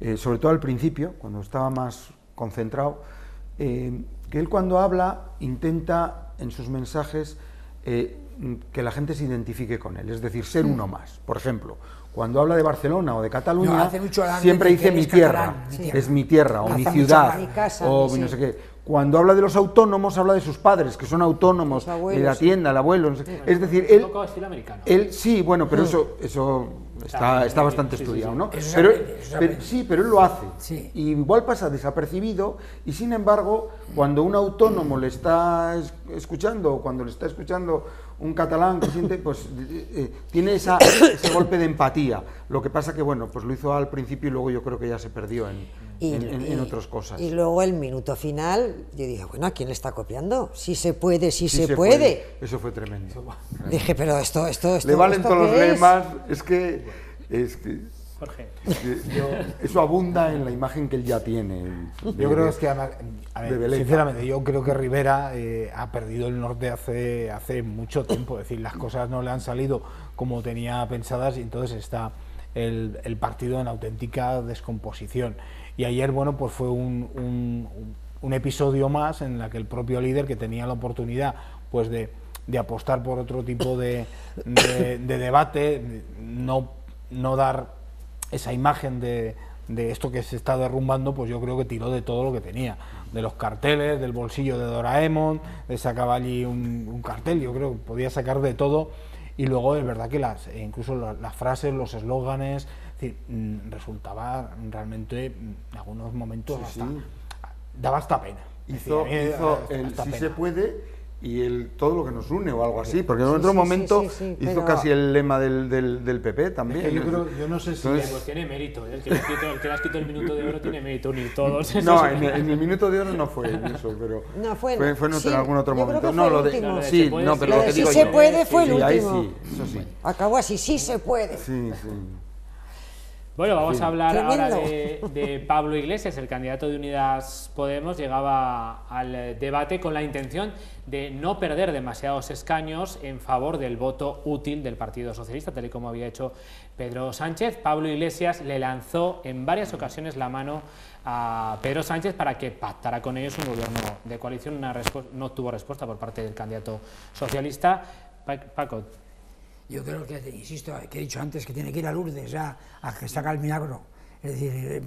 eh, sobre todo al principio, cuando estaba más concentrado, eh, que él cuando habla intenta en sus mensajes eh, Mm, que la gente se identifique con él, es decir, ser mm. uno más. Por ejemplo, cuando habla de Barcelona o de Cataluña, siempre dice mi tierra, es mi tierra, o mi ciudad, mi casa, o no sé qué. Cuando habla de los autónomos, habla de sus padres, que son autónomos, de la tienda, el abuelo, no sé es decir, él, él, sí, bueno, pero mm. eso, eso está, bastante estudiado, ¿no? Pero, sí, pero él lo hace. Y igual pasa desapercibido y sin embargo, cuando un autónomo le está escuchando o cuando le está escuchando un catalán que siente, pues eh, eh, tiene esa, ese golpe de empatía. Lo que pasa que, bueno, pues lo hizo al principio y luego yo creo que ya se perdió en, en, otras cosas. Y luego el minuto final, yo dije, bueno, ¿a quién le está copiando? Si se puede, si se, puede. Eso fue tremendo. Dije, pero esto, esto, esto. Le valen todos los es? es que, es que. Jorge. Eh, eso abunda en la imagen que él ya tiene. yo creo es que, sinceramente, yo creo que Rivera eh, ha perdido el norte hace, hace mucho tiempo. Es decir, las cosas no le han salido como tenía pensadas y entonces está el, partido en auténtica descomposición. Y ayer, bueno, pues fue un, episodio más en la que el propio líder, que tenía la oportunidad, pues de apostar por otro tipo de, de debate, no, no dar esa imagen de, de esto que se está derrumbando, pues yo creo que tiró de todo lo que tenía, de los carteles, del bolsillo de Doraemon, de sacaba allí un, cartel, yo creo que podía sacar de todo, y luego es verdad que las, e incluso las, frases, los eslóganes, es mm, resultaba realmente mm, en algunos momentos daba hasta pena. Hizo, el, si se puede, y el todo lo que nos une o algo así, porque en otro momento hizo casi el lema del, del, PP también. yo, no sé si... Pues tiene mérito, el que, le has quitado el minuto de oro tiene mérito, ni todos. No, en, el minuto de oro no fue eso, pero no, fue, en algún otro momento. No, lo de, sí, no, pero lo que digo si se puede fue el último. sí, sí. Acabó así, sí se puede. Sí, sí. Bueno, vamos a hablar ahora de, Pablo Iglesias, el candidato de Unidas Podemos, llegaba al debate con la intención de no perder demasiados escaños en favor del voto útil del Partido Socialista, tal y como había hecho Pedro Sánchez. Pablo Iglesias le lanzó en varias ocasiones la mano a Pedro Sánchez para que pactara con ellos un gobierno de coalición. Una no tuvo respuesta por parte del candidato socialista. Paco, yo creo que, insisto, que he dicho antes que tiene que ir a Lourdes a, a que saca el milagro. Es decir, eh,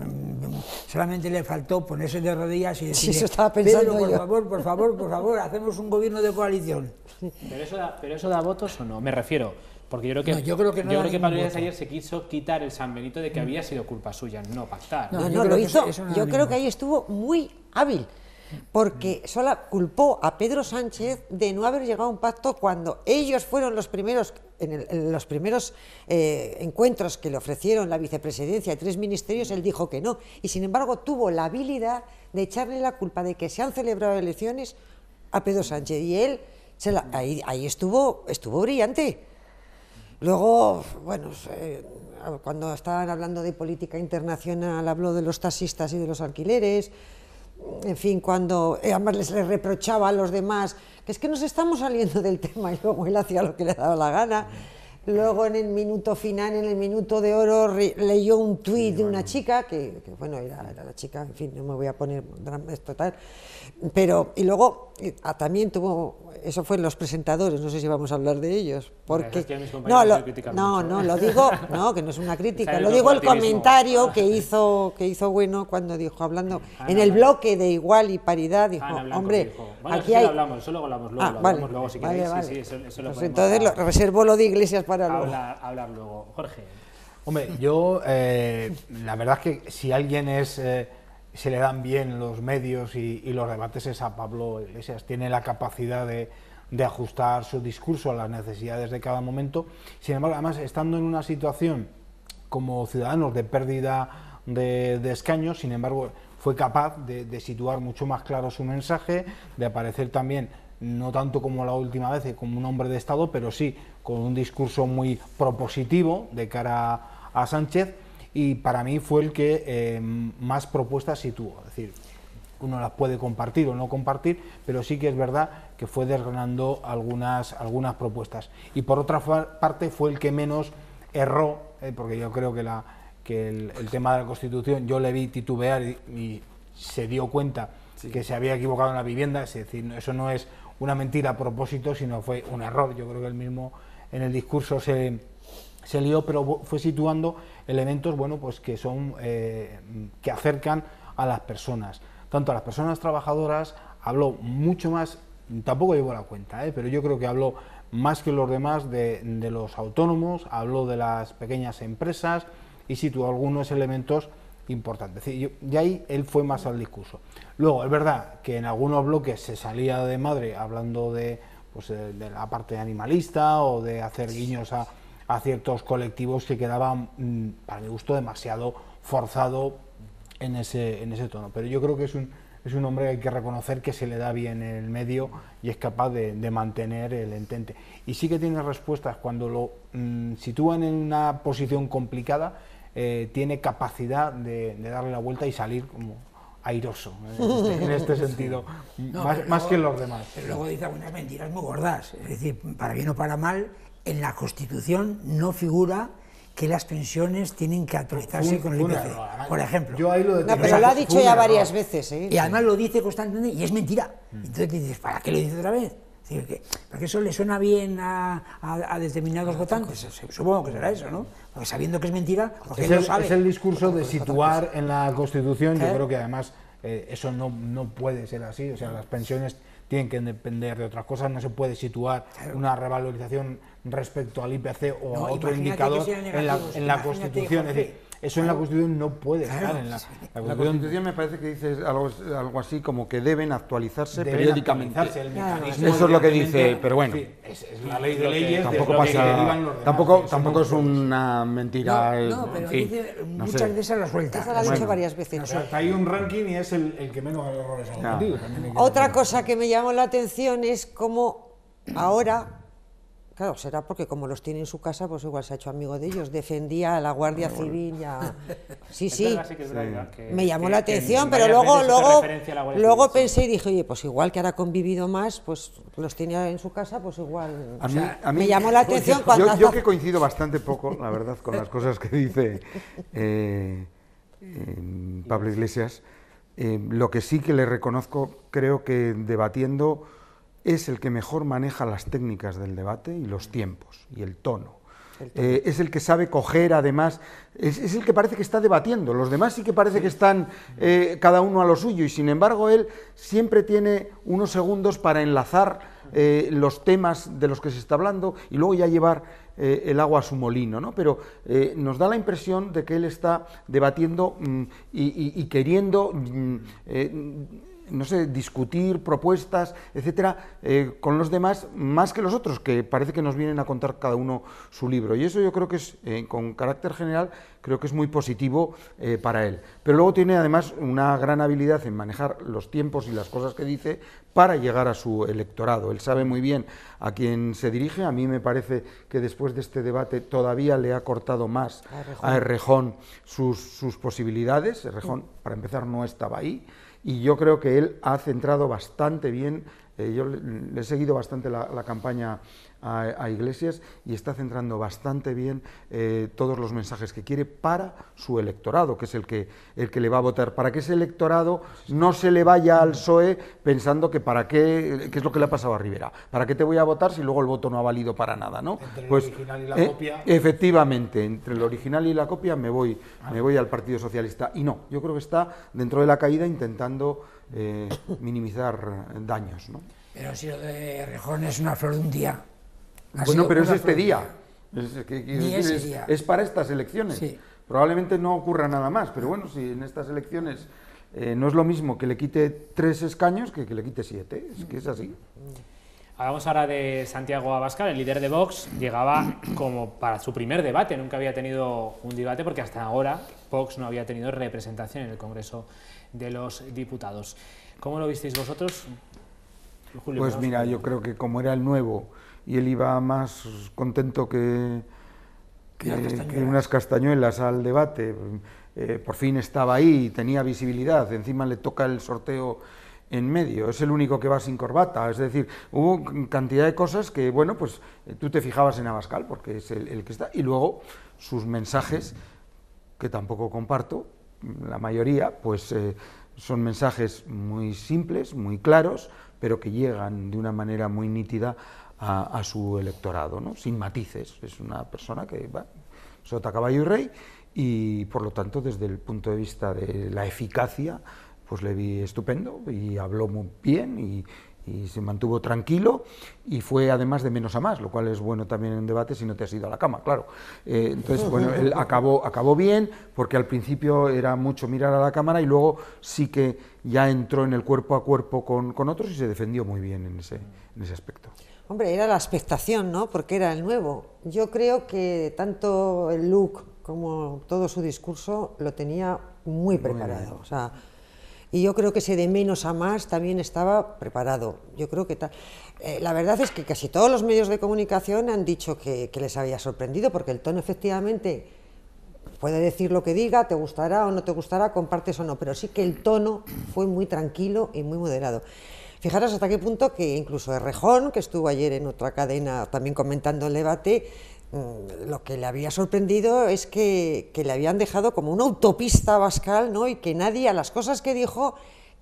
solamente le faltó ponerse de rodillas y decir, sí, Pedro, por favor, por favor, por favor, hacemos un gobierno de coalición. Pero eso da, pero eso da votos o no, me refiero. Porque yo creo que, yo creo que, ayer se quiso quitar el San Benito de que había sido culpa suya, no pactar. No, lo hizo. yo creo que ahí estuvo muy hábil porque sola culpó a Pedro Sánchez de no haber llegado a un pacto cuando ellos fueron los primeros en, los primeros eh, encuentros que le ofrecieron la vicepresidencia y tres ministerios, él dijo que no. Y sin embargo tuvo la habilidad de echarle la culpa de que se han celebrado elecciones a Pedro Sánchez. Y él ahí, estuvo, estuvo brillante. Luego, bueno, pues, eh, cuando estaban hablando de política internacional, habló de los taxistas y de los alquileres en fin, cuando eh, además les, reprochaba a los demás, que es que nos estamos saliendo del tema y luego él hacía lo que le daba la gana. Luego en el minuto final, en el minuto de oro, leyó un tuit de una chica, que, bueno, era, la chica, en fin, no me voy a poner esto total pero, y luego eh, ah, también tuvo eso fue en los presentadores, no sé si vamos a hablar de ellos. Porque... no, no, no, lo ¿eh? digo, no, que no es una crítica, lo digo el comentario que hizo, que hizo Bueno cuando dijo, hablando ah, en el bloque de igual y paridad, ah, dijo, hombre, aquí hay... Lo hablamos, eso luego hablamos luego, lo hablamos luego ah, si queréis. sí, Sí, eso, lo pues entonces reservo lo de Iglesias para hablar, luego. Hablar luego. Jorge. Hombre, yo, eh, la verdad es que si alguien es... Eh, se le dan bien los medios y, los debates es a Pablo Iglesias. Tiene la capacidad de, ajustar su discurso a las necesidades de cada momento. Sin embargo, además, estando en una situación como ciudadanos de pérdida de, escaños, sin embargo, fue capaz de, de, situar mucho más claro su mensaje, de aparecer también, no tanto como la última vez, como un hombre de Estado, pero sí con un discurso muy propositivo de cara a Sánchez y para mí fue el que em, más propuestas situó. Es decir, uno las puede compartir o no compartir, pero sí que es verdad que fue desgranando algunas, algunas propuestas. Y por otra parte fue el que menos erró, eh, porque yo creo que, la, que el, tema de la Constitución yo le vi titubear y, se dio cuenta que se había equivocado en la vivienda, es decir, eso no es una mentira a propósito, sino fue un error. Yo creo que él mismo en el discurso se, se lió, pero fue situando elementos bueno, pues que, son, eh, que acercan a las personas, tanto a las personas trabajadoras, habló mucho más, tampoco llevo la cuenta, eh, pero yo creo que hablo más que los demás de, los autónomos, habló de las pequeñas empresas y situó algunos elementos importantes. Y ahí él fue más al discurso. Luego, es verdad que en algunos bloques se salía de madre hablando de, pues, eh, de la parte animalista o de hacer guiños a, a ciertos colectivos que quedaban, mm, para mi gusto, demasiado forzado en ese, en ese tono. Pero yo creo que es un, es un hombre que hay que reconocer que se le da bien el medio y es capaz de, de mantener el entente. Y sí que tiene respuestas cuando lo mm, sitúan en una posición complicada, eh, tiene capacidad de, darle la vuelta y salir como airoso ¿eh? en este, este sentido, más, más que los demás. Pero luego dice algunas mentiras muy gordas, es decir, para bien o para mal, en la Constitución no figura que las pensiones tienen que actualizarse con el IPC, por ejemplo. Yo ahí lo no, pero lo ha dicho ya varias veces. ¿eh? Y además lo dice constantemente y es mentira. Mm. Entonces dices, ¿para qué lo dice otra vez? Porque eso le suena bien a, determinados votantes. Supongo que será eso, ¿no? Porque sabiendo que es mentira, es, el, es el discurso de situar en la Constitución. Yo ¿Eh? creo que además eh, eso no, no puede ser así. O sea, las pensiones tienen que depender de otras cosas, no se puede situar una revalorización respecto al IPC o a otro indicador en la, Constitución. es decir, eso en la Constitución no puede estar. En la, Constitución, me parece que dice algo, algo así como que deben actualizarse periódicamente. eso es lo que dice, pero bueno. es, es, la ley de leyes. Tampoco Tampoco, tampoco es una mentira. No, eh, no pero dice, muchas veces de esas las ha dicho varias veces. O sea, hay un ranking y es el, el que menos errores ha cometido. Otra cosa que me llamó la atención es cómo ahora Claro, será porque como los tiene en su casa, pues igual se ha hecho amigo de ellos. Defendía a la Guardia Civil Sí, sí. me llamó la atención, pero luego, luego, luego pensé y dije, oye, pues igual que ahora convivido más, pues los tenía en su casa, pues igual... A mí, me llamó la atención cuando... Yo, que coincido bastante poco, la verdad, con las cosas que dice eh, eh, Pablo Iglesias, eh, lo que sí que le reconozco, creo que debatiendo es el que mejor maneja las técnicas del debate y los tiempos y el tono. Eh, es el que sabe coger, además, es, el que parece que está debatiendo. Los demás sí que parece que están eh, cada uno a lo suyo y sin embargo él siempre tiene unos segundos para enlazar eh, los temas de los que se está hablando y luego ya llevar el agua a su molino. ¿no? Pero nos da la impresión de que él está debatiendo mm, y, queriendo mm, no sé, discutir propuestas, etcétera, eh, con los demás, más que los otros, que parece que nos vienen a contar cada uno su libro. Y eso yo creo que es, eh, con carácter general, creo que es muy positivo eh, para él. Pero luego tiene además una gran habilidad en manejar los tiempos y las cosas que dice para llegar a su electorado. Él sabe muy bien a quién se dirige. A mí me parece que después de este debate todavía le ha cortado más a Errejón, sus, sus, posibilidades. Errejón, para empezar, no estaba ahí. Y yo creo que él ha centrado bastante bien eh, yo le, he seguido bastante la, campaña a, Iglesias y está centrando bastante bien eh, todos los mensajes que quiere para su electorado, que es el que, el que le va a votar, para que ese electorado no se le vaya al PSOE pensando que para qué, qué es lo que le ha pasado a Rivera, para qué te voy a votar si luego el voto no ha valido para nada, Entre pues, el original y la eh, copia. Efectivamente, entre el original y la copia me voy, me ah. voy al Partido Socialista. Y no, yo creo que está dentro de la caída intentando eh, minimizar daños. ¿no? Pero si lo de Rejón es una flor de un día. bueno, pero es este día. Es, para estas elecciones. Probablemente no ocurra nada más, pero bueno, si en estas elecciones eh, no es lo mismo que le quite tres escaños que que le quite siete, es que es así. Hablamos ahora de Santiago Abascal, el líder de Vox, llegaba como para su primer debate, nunca había tenido un debate porque hasta ahora Vox no había tenido representación en el Congreso de los diputados. ¿Cómo lo visteis vosotros? pues mira, yo creo que como era el nuevo y él iba más contento que, que, unas castañuelas al debate, eh, por fin estaba ahí, tenía visibilidad, encima le toca el sorteo en medio, es el único que va sin corbata, es decir, hubo cantidad de cosas que, bueno, pues eh, tú te fijabas en Abascal, porque es el que está, y luego sus mensajes, que tampoco comparto, la mayoría, pues eh, son mensajes muy simples, muy claros, pero que llegan de una manera muy nítida a, su electorado, ¿no? sin matices. Es una persona que va sota caballo y rey y por lo tanto desde el punto de vista de la eficacia pues le vi estupendo y habló muy bien y, y se mantuvo tranquilo y fue además de menos a más, lo cual es bueno también en debate si no te has ido a la cama, claro. Eh, entonces, bueno, él acabó, acabó bien porque al principio era mucho mirar a la cámara y luego sí que ya entró en el cuerpo a cuerpo con, con otros y se defendió muy bien en ese, en ese aspecto. Hombre, era la expectación, ¿no? Porque era el nuevo. Yo creo que tanto el look como todo su discurso lo tenía muy preparado. o sea, y yo creo que ese de menos a más también estaba preparado. Yo creo que eh, la verdad es que casi todos los medios de comunicación han dicho que, que les había sorprendido, porque el tono efectivamente puede decir lo que diga, te gustará o no te gustará, compartes o no, pero sí que el tono fue muy tranquilo y muy moderado. Fijaros hasta qué punto que incluso Errejón, que estuvo ayer en otra cadena también comentando el debate, Mm, lo que le había sorprendido es que, le habían dejado como una autopista bascal, ¿no? Y que nadie, a las cosas que dijo,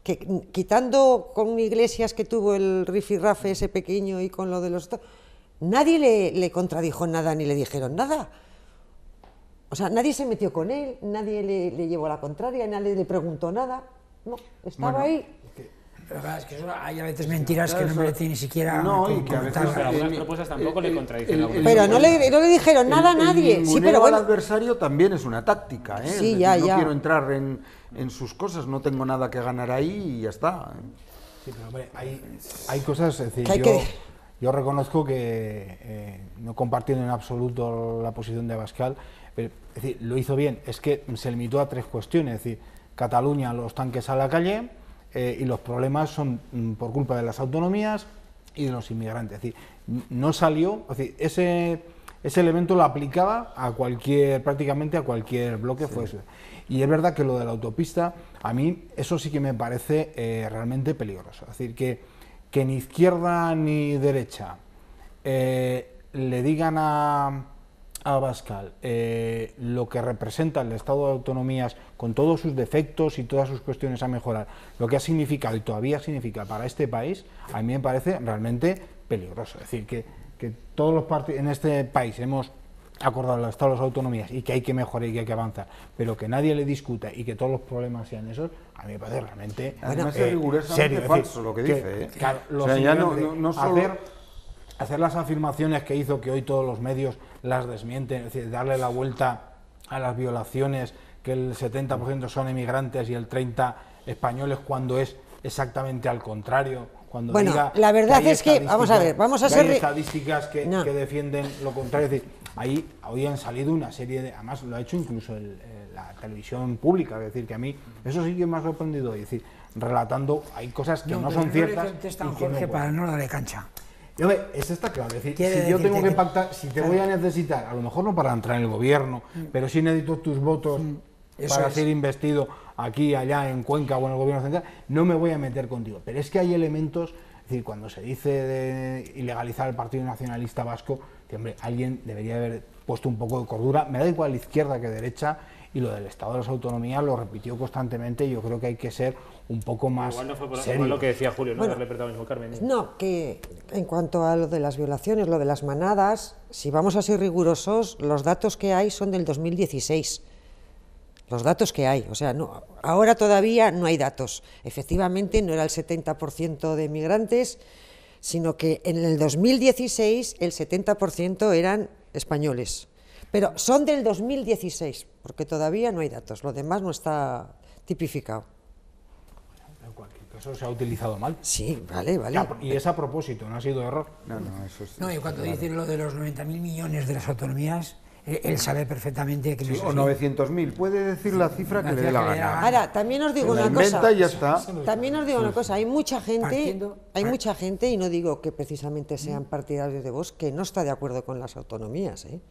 que quitando con iglesias que tuvo el rifirrafe ese pequeño y con lo de los... Nadie le, contradijo nada ni le dijeron nada. O sea, nadie se metió con él, nadie le, llevó la contraria, nadie le preguntó nada. No, estaba ahí que hay a veces mentiras que no merece ni siquiera. No, y que a Pero propuestas tampoco le contradicen. pero no le, dijeron nada a nadie. sí, pero bueno. adversario también es una táctica. ¿eh? No quiero entrar en, sus cosas, no tengo nada que ganar ahí y ya está. hay, cosas. Es decir, yo, reconozco que eh, no compartiendo en absoluto la posición de Abascal, pero lo hizo bien. Es que se limitó a tres cuestiones: es decir, Cataluña, los tanques a la calle eh, y los problemas son mm, por culpa de las autonomías y de los inmigrantes. Es decir, no salió, ese, elemento lo aplicaba a cualquier, prácticamente a cualquier bloque fuese. Y es verdad que lo de la autopista, a mí eso sí que me parece eh, realmente peligroso. Es decir, que, ni izquierda ni derecha eh, le digan a Abascal, eh, lo que representa el estado de autonomías con todos sus defectos y todas sus cuestiones a mejorar, lo que ha significado y todavía significa para este país, a mí me parece realmente peligroso. Es decir, que, que todos los partidos en este país hemos acordado el estado de autonomías y que hay que mejorar y que hay que avanzar, pero que nadie le discuta y que todos los problemas sean esos, a mí me parece realmente eh, falso lo que, dice hacer las afirmaciones que hizo que hoy todos los medios las desmienten, es decir, darle la vuelta a las violaciones, que el 70% son emigrantes y el 30% españoles, cuando es exactamente al contrario. Cuando bueno, la verdad es que, vamos a ver, vamos a ser... Hay estadísticas que, defienden lo contrario, es decir, ahí hoy han salido una serie de... Además lo ha hecho incluso el, eh, la televisión pública, es decir, que a mí eso sí que me ha sorprendido, es decir, relatando, hay cosas que no, son ciertas... No le y Jorge, no para no darle cancha. Yo, eso está claro. Es decir, si yo tengo que pactar, si te voy a necesitar, a lo mejor no para entrar en el gobierno, mm. pero si necesito tus votos mm. para ser investido aquí, allá, en Cuenca o en el gobierno central, no me voy a meter contigo. Pero es que hay elementos, es decir, cuando se dice de ilegalizar el Partido Nacionalista Vasco, que hombre, alguien debería haber puesto un poco de cordura, me da igual izquierda que derecha, y lo del Estado de las Autonomías lo repitió constantemente, yo creo que hay que ser un poco más Igual lo que decía Julio, no bueno, Carmen. ¿eh? No, que en cuanto a lo de las violaciones, lo de las manadas, si vamos a ser rigurosos, los datos que hay son del 2016. Los datos que hay, o sea, no, ahora todavía no hay datos. Efectivamente, no era el 70% de migrantes, sino que en el 2016 el 70% eran españoles. Pero son del 2016, porque todavía no hay datos, lo demás no está tipificado eso se ha utilizado mal. Sí, vale, vale. y es a propósito, no ha sido error. No, no, eso es, no y cuando dice lo de los 90.000 millones de las autonomías, e-, él sabe perfectamente que no sí, O 900.000, puede decir la cifra que, le dé la gana. Ahora, también os digo una cosa. Y ya está. También os digo una cosa, hay mucha gente, hay eh. mucha gente y no digo que precisamente sean partidarios de vos que no está de acuerdo con las autonomías, ¿eh?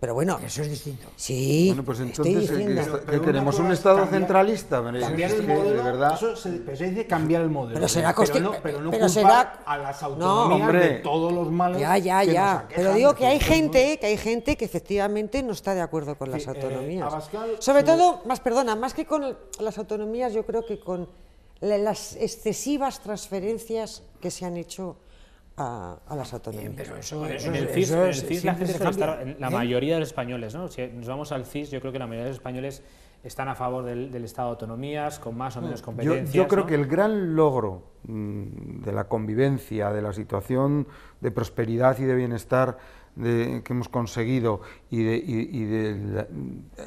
Pero bueno, eso es distinto. Sí. Bueno, pues entonces eh, diciendo, que, tenemos un Estado centralista. Cambiar el modelo, Eso se, dice cambiar el modelo. Pero ¿eh? será pero no, pero no a las autonomías de todos los males. Ya, ya, ya. pero digo que hay gente, que hay gente que efectivamente no está de acuerdo con las eh, autonomías. Sobre todo, más perdona, más que con las autonomías, yo creo que con las excesivas transferencias que se han hecho a, las autonomías. eso, el CIS, CIS la la mayoría de los españoles, ¿no? Si nos vamos al CIS, yo creo que la mayoría de los españoles están a favor del, Estado de autonomías, con más o menos competencias. Yo, creo que el gran logro mm, de la convivencia, de la situación de prosperidad y de bienestar que hemos conseguido y,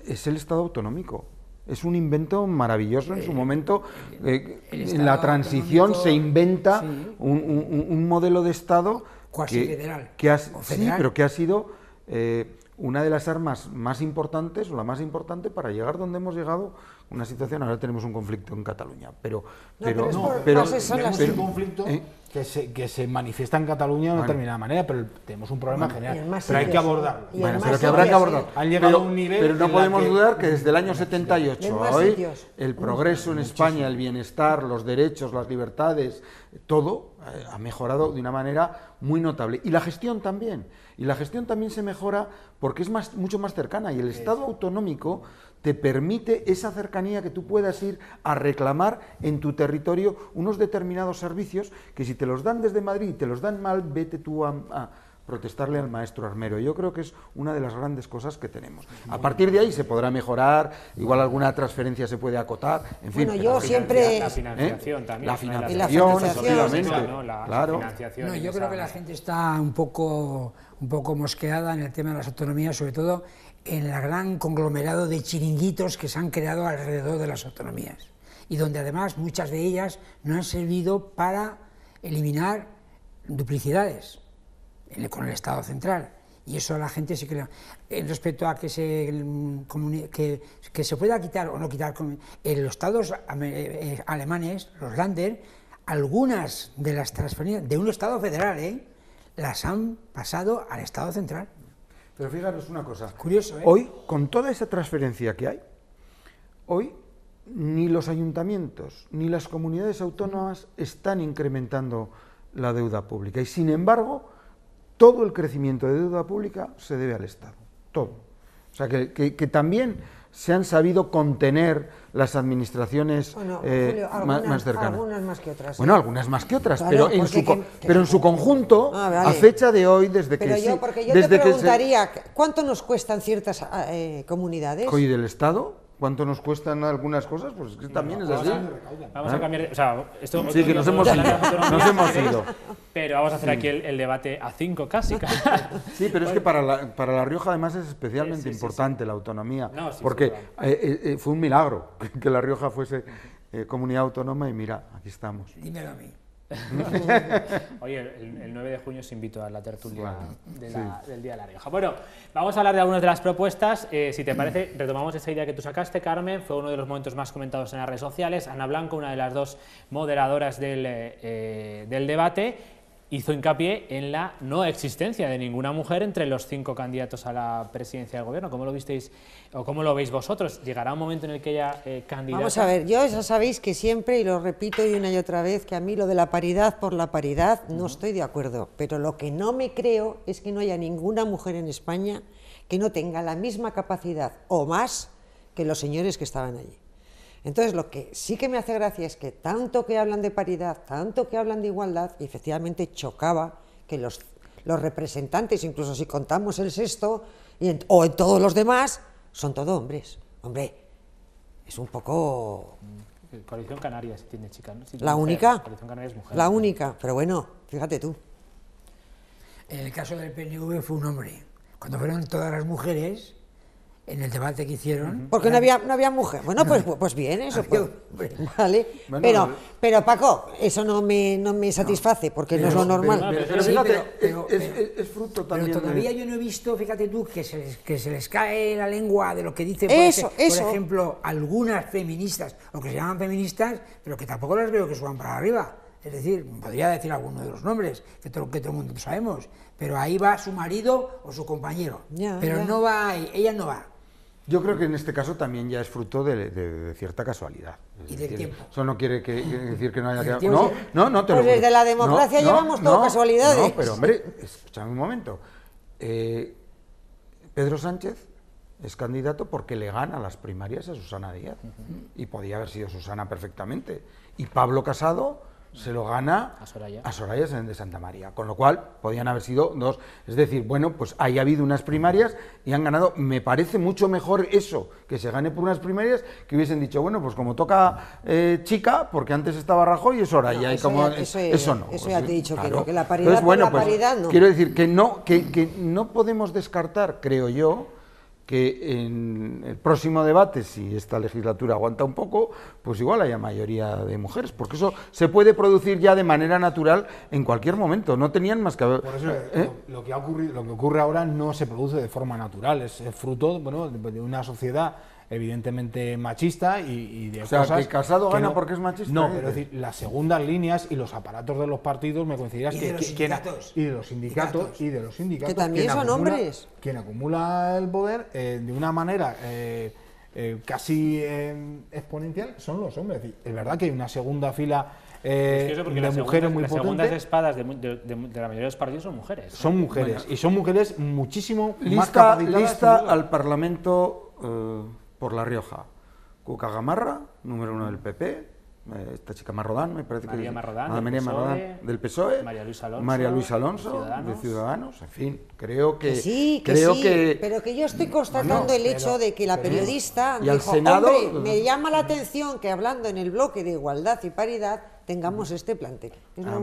es el Estado autonómico. Es un invento maravilloso en su eh, momento. Eh, en la transición se inventa un, modelo de Estado Cuasi que, federal, pero que ha sido eh, una de las armas más importantes o la más importante para llegar donde hemos llegado. Una situación, ahora tenemos un conflicto en Cataluña, pero... pero, pero, no, conflicto que se, manifiesta en Cataluña de una determinada manera, pero tenemos un problema general. Pero hay que abordarlo. pero que habrá que abordar Han llegado a un nivel. Pero no podemos dudar que desde el año 78 a hoy, el progreso en España, el bienestar, los derechos, las libertades, todo eh, ha mejorado de una manera muy notable. Y la gestión también. Y la gestión también se mejora porque es más, mucho más cercana. Y el Estado autonómico te permite esa cercanía que tú puedas ir a reclamar en tu territorio unos determinados servicios que si te los dan desde Madrid y te los dan mal, vete tú a, protestarle al maestro armero. Yo creo que es una de las grandes cosas que tenemos. A partir de ahí se podrá mejorar, igual alguna transferencia se puede acotar, en fin. Bueno, yo siempre... La financiación ¿Eh? también. La financiación, claro. no, yo creo que la gente está un poco, un poco mosqueada en el tema de las autonomías, sobre todo en el gran conglomerado de chiringuitos que se han creado alrededor de las autonomías y donde además muchas de ellas no han servido para eliminar duplicidades con el Estado central. Y eso a la gente se crea... ...en Respecto a que se, que, se pueda quitar o no quitar... En los estados eh, alemanes, los lander... algunas de las transferencias de un Estado federal eh, las han pasado al Estado central. Pero fíjanos una cosa. curioso, ¿eh? Hoy, con toda esa transferencia que hay, hoy ni los ayuntamientos ni las comunidades autónomas están incrementando la deuda pública. Y sin embargo, todo el crecimiento de deuda pública se debe al Estado. Todo. O sea que también se han sabido contener las administraciones eh, más cercanas. Algunas más que otras. Bueno, ¿eh? algunas más que otras, pero, en su, pero en su conjunto, ah, a fecha de hoy, desde que... Yo, yo desde te preguntaría, ¿cuánto nos cuestan ciertas eh, comunidades? ¿Hoy del Estado? cuánto nos cuestan algunas cosas, pues es que también es así. vamos a ¿Eh? cambiar, o sea, esto sí, que nos hemos ido, Pero vamos a hacer aquí el, debate a cinco casi. sí, pero es que para la, Rioja además es especialmente importante la autonomía, porque eh, eh, fue un milagro que, La Rioja fuese comunidad autónoma y mira, aquí estamos. Dímelo a mí. Oye, el, 9 de junio os invito a la tertulia del Día de la Rioja. Bueno, vamos a hablar de algunas de las propuestas. Eh, si te parece, mm. retomamos esa idea que tú sacaste, Carmen. Fue uno de los momentos más comentados en las redes sociales. Ana Blanco, una de las dos moderadoras del, eh, eh, del debate hizo hincapié en la no existencia de ninguna mujer entre los cinco candidatos a la presidencia del gobierno. ¿Cómo lo visteis o cómo lo veis vosotros? ¿Llegará un momento en el que haya eh, candidatos? Vamos a ver, yo ya sabéis que siempre, y lo repito y una y otra vez, que a mí lo de la paridad por la paridad no estoy de acuerdo, pero lo que no me creo es que no haya ninguna mujer en España que no tenga la misma capacidad o más que los señores que estaban allí. Entonces, lo que sí que me hace gracia es que tanto que hablan de paridad, tanto que hablan de igualdad, y efectivamente chocaba que los, representantes, incluso si contamos el sexto, o en todos los demás, son todos hombres. Hombre, es un poco... Mm, Coalición Canaria tiene ¿no? la única. mujer. La única, pero bueno, fíjate tú. En el caso del PNV fue un hombre. Cuando fueron todas las mujeres, en el debate que hicieron. Porque no había, no había mujer. Bueno, pues, pues bien, eso. vale. pero, eh, pero Paco, eso no me, no me satisface, porque no es lo normal. Pero, es, fruto también. todavía yo no he visto, fíjate tú, que se, les, que se les cae la lengua de lo que dicen, eso, por, ejemplo, algunas feministas, o que se llaman feministas, pero que tampoco las veo que suban para arriba. Es decir, podría decir alguno de los nombres, que todo, que todo el mundo sabemos, pero ahí va su marido o su compañero. pero no va, ella no va. Yo creo que en este caso también ya es fruto de, cierta casualidad. Y del tiempo. Eso no quiere que, decir que no haya quedado. No, no, no te pues desde la democracia llevamos todo casualidades. No, pero hombre, escúchame un momento. Eh, Pedro Sánchez es candidato porque le gana las primarias a Susana Díaz. Y podía haber sido Susana perfectamente. Y Pablo Casado se lo gana a Soraya. a de Santa María, con lo cual podían haber sido dos. Es decir, bueno, pues ahí ha habido unas primarias y han ganado. Me parece mucho mejor eso, que se gane por unas primarias, que hubiesen dicho, bueno, pues como toca eh, chica, porque antes estaba Rajoy es Soraya. y como, eso, no. Eso ya te he dicho, que, la paridad pues, Quiero decir que no, que no podemos descartar, creo yo, que en el próximo debate, si esta legislatura aguanta un poco, pues igual haya mayoría de mujeres, porque eso se puede producir ya de manera natural en cualquier momento. No tenían más que haber. Por eso ¿eh? lo, que ha ocurrido, lo que ocurre ahora no se produce de forma natural, es, es fruto bueno, de una sociedad evidentemente machista y, de o sea, cosas que Casado gana porque es machista. No, pero ¿eh? es decir, las segundas líneas y los aparatos de los partidos me coincidirás que, y de los sindicatos y de los sindicatos que también son hombres. Quien acumula el poder eh, de una manera eh, casi exponencial son los hombres. Es, verdad que hay una segunda fila de las mujeres muy muy las segundas espadas de, la mayoría de los partidos son mujeres. Son mujeres, y son mujeres muchísimo más capacitadas. Lista al Parlamento por La Rioja. Cuca Gamarra, número uno del PP, eh, esta chica Marrodán, me parece que Marrodán, María e, Marrodán, del PSOE, María Luisa Alonso, María Luis Alonso de Ciudadanos, en fin, creo que, sí, creo que pero que yo estoy constatando el hecho de que la periodista dijo, Senado, me llama la atención que hablando en el bloque de igualdad y paridad tengamos este plantel. Ah,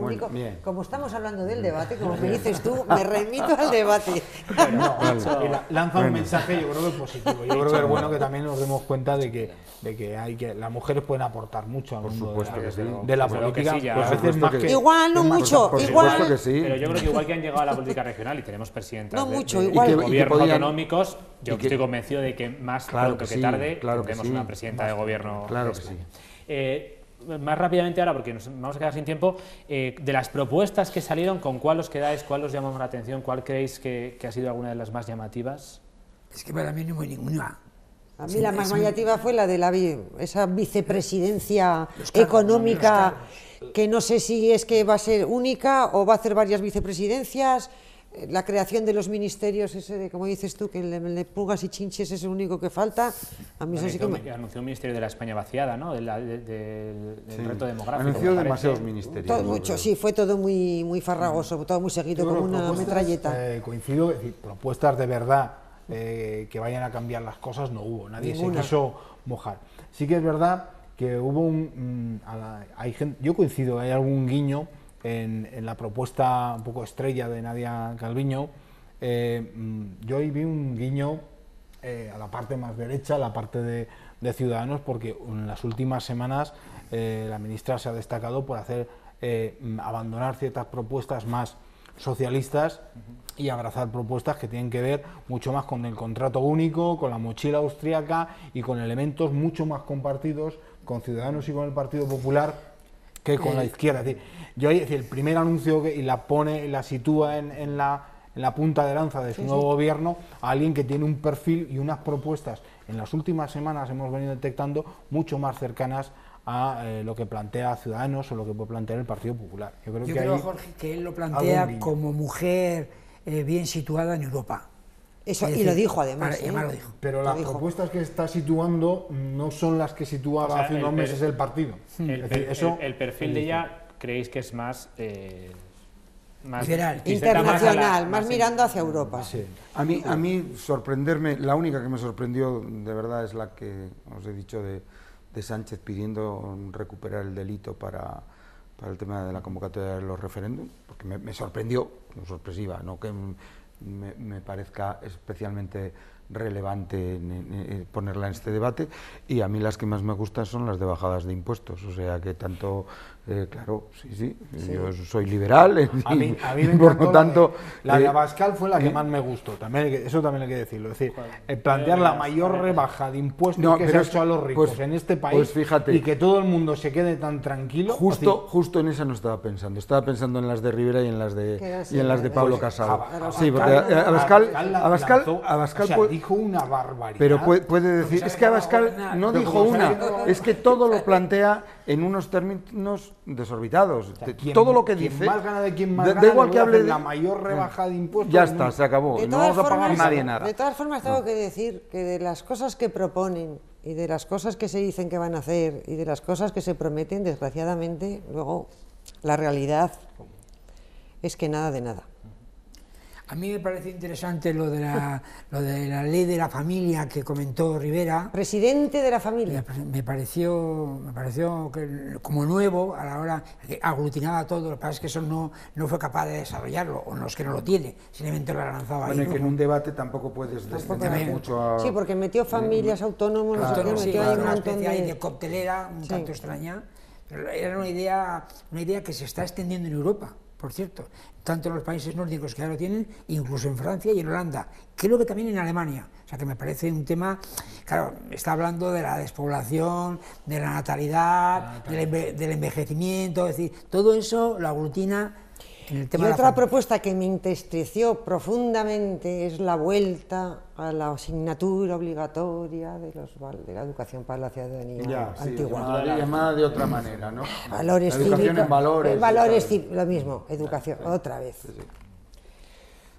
como estamos hablando del debate, como me dices tú, me remito al debate. lanza un mensaje, yo creo que es positivo. Yo creo que es bueno que también nos demos cuenta de que, de que hay que las mujeres pueden aportar mucho al mundo de la, de la política. Sí, pues veces más que, igual no mucho, igual. Pero yo creo que igual que han llegado a la política regional y tenemos presidentas no de, mucho, gobiernos autonómicos, yo estoy convencido de que más que, tarde tenemos tendremos una presidenta de gobierno. Claro que este. sí. Eh, más rápidamente ahora, porque nos vamos a quedar sin tiempo, eh, de las propuestas que salieron, ¿con cuál os quedáis? ¿Cuál os llamó la atención? ¿Cuál creéis que, ha sido alguna de las más llamativas? Es que para mí no hubo ninguna. A mí la más llamativa fue la de la, esa vicepresidencia económica, que no sé si es que va a ser única o va a hacer varias vicepresidencias la creación de los ministerios, ese de, como dices tú, que le, pulgas y chinches es el único que falta. A mí eso sí que me... Anunció un ministerio de la España vaciada, ¿no? Del, reto demográfico. Anunció demasiados ministerios. mucho, sí, fue todo muy, muy farragoso, todo muy seguido, como una metralleta. Eh, coincido, es decir, propuestas de verdad eh, que vayan a cambiar las cosas no hubo, nadie se quiso mojar. Sí que es verdad que hubo un... Mm, hay yo coincido, hay algún guiño en, la propuesta un poco estrella de Nadia Calviño, eh, mm, yo ahí vi un guiño eh, a la parte más derecha, a la parte de, Ciudadanos, porque en las últimas semanas eh, la ministra se ha destacado por hacer mm, abandonar ciertas propuestas más socialistas y abrazar propuestas que tienen que ver mucho más con el contrato único, con la mochila austríaca... y con elementos mucho más compartidos con Ciudadanos y con el Partido Popular que con la izquierda. yo el primer anuncio que y la pone, la sitúa en, la, punta de lanza de su nuevo gobierno a alguien que tiene un perfil y unas propuestas en las últimas semanas hemos venido detectando mucho más cercanas a eh, lo que plantea Ciudadanos o lo que puede plantear el Partido Popular. Yo creo, que Jorge, que él lo plantea como mujer eh, bien situada en Europa y lo dijo además. ¿eh? Pero las propuestas que está situando no son las que situaba hace unos meses el partido. El, perfil de ella creéis que es más... Eh, internacional, más, mirando hacia Europa. A, mí, a mí sorprenderme, la única que me sorprendió de verdad es la que os he dicho de, Sánchez pidiendo recuperar el delito para, el tema de la convocatoria de los referéndums, porque me, me sorprendió, no sorpresiva, no que me, parezca especialmente relevante ponerla en este debate y a mí las que más me gustan son las de bajadas de impuestos, o sea que tanto eh, claro, sí, sí, yo soy liberal, eh, a por lo tanto... Eh, la, de Abascal fue la que más me gustó, también, eso también hay que decirlo, es decir, plantear la mayor rebaja de impuestos que se ha hecho a los ricos pues, en este pues país y que todo el mundo se quede tan tranquilo. Justo, justo en esa no estaba pensando, estaba pensando en las de Rivera y en las de, en las de Pablo Casado. Sí, porque Abascal, Abascal, Abascal dijo una barbaridad. Pero puede, puede decir, es que Abascal no dijo una, es que todo lo plantea en unos términos desorbitados. todo lo que dice. más gana de quien más igual que hable de la mayor mm. rebaja de impuestos. Ya está, se acabó. No vamos a pagar nadie nada. De todas formas, tengo que decir que de las cosas que proponen y de las cosas que se dicen que van a hacer y de las cosas que se prometen, desgraciadamente, luego la realidad es que nada de nada. A mí me pareció interesante lo de, la, ley de la familia que comentó Rivera. Presidente de la familia. Me pareció, me pareció que, como nuevo a la hora que aglutinaba todo. Lo que pasa es que eso no, no fue capaz de desarrollarlo, o no es que no lo tiene, simplemente lo ha lanzado bueno, ahí. que en un debate tampoco puedes descender mucho Sí, porque metió familias, autónomas, claro, metió ahí una de... coctelera, un tanto extraña. era una idea, una idea que se está extendiendo en Europa por cierto, tanto en los países nórdicos que ya lo tienen, incluso en Francia y en Holanda, creo que también en Alemania. O sea que me parece un tema, claro, está hablando de la despoblación, de la natalidad, ah, del, del envejecimiento, es decir, todo eso lo aglutina otra propuesta que me entristeció profundamente es la vuelta a la asignatura obligatoria de, los, de la educación para la ciudadanía antigua. llamada de otra manera, ¿no? Valores educación en valores. Eh, valores lo mismo, educación, otra vez.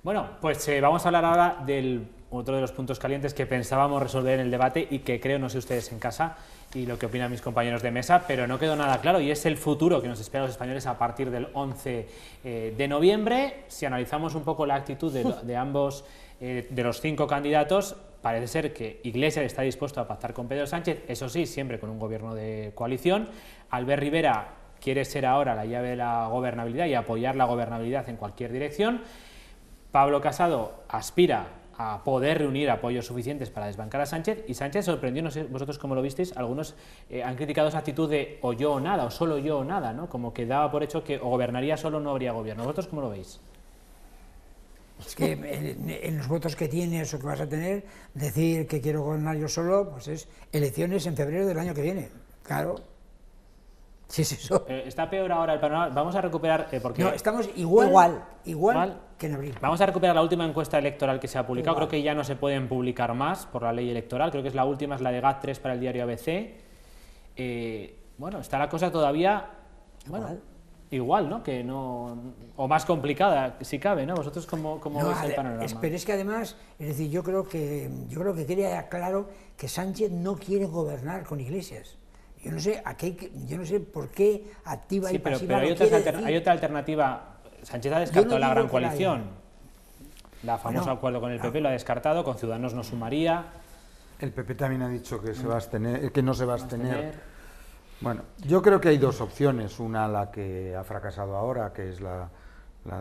Bueno, pues eh, vamos a hablar ahora del otro de los puntos calientes que pensábamos resolver en el debate y que creo, no sé ustedes en casa y lo que opinan mis compañeros de mesa, pero no quedó nada claro y es el futuro que nos espera los españoles a partir del 11 eh, de noviembre. Si analizamos un poco la actitud de, ambos, eh, de los cinco candidatos, parece ser que Iglesias está dispuesto a pactar con Pedro Sánchez, eso sí, siempre con un gobierno de coalición. Albert Rivera quiere ser ahora la llave de la gobernabilidad y apoyar la gobernabilidad en cualquier dirección. Pablo Casado aspira a poder reunir apoyos suficientes para desbancar a Sánchez y Sánchez sorprendió, no sé vosotros cómo lo visteis, algunos eh, han criticado esa actitud de o yo o nada, o solo yo o nada, ¿no? como que daba por hecho que o gobernaría solo o no habría gobierno. ¿Vosotros cómo lo veis? Es que eh, en, los votos que tienes o que vas a tener, decir que quiero gobernar yo solo, pues es elecciones en febrero del año que viene. Claro. Sí, es eso. Eh, está peor ahora el panorama. Vamos a recuperar. porque... No, estamos igual, igual Vamos a recuperar la última encuesta electoral que se ha publicado. Creo que ya no se pueden publicar más por la ley electoral. Creo que es la última, es la de GAT3 para el diario ABC. Eh, bueno, está la cosa todavía... Igual. ¿no? Que no o más complicada, si cabe, ¿no? Vosotros cómo, veis el panorama. Pero es que además, es decir, yo creo que yo creo que quería claro que Sánchez no quiere gobernar con Iglesias. Yo no sé a yo no sé por qué activa y pasiva pero, pero hay, otra hay otra alternativa Sánchez ha descartado la gran coalición. La famosa acuerdo con el PP ah. lo ha descartado, con Ciudadanos no sumaría. El PP también ha dicho que, se va a eh, que no se va a abstener. Bueno, yo creo que hay dos opciones. Una, la que ha fracasado ahora, que es la,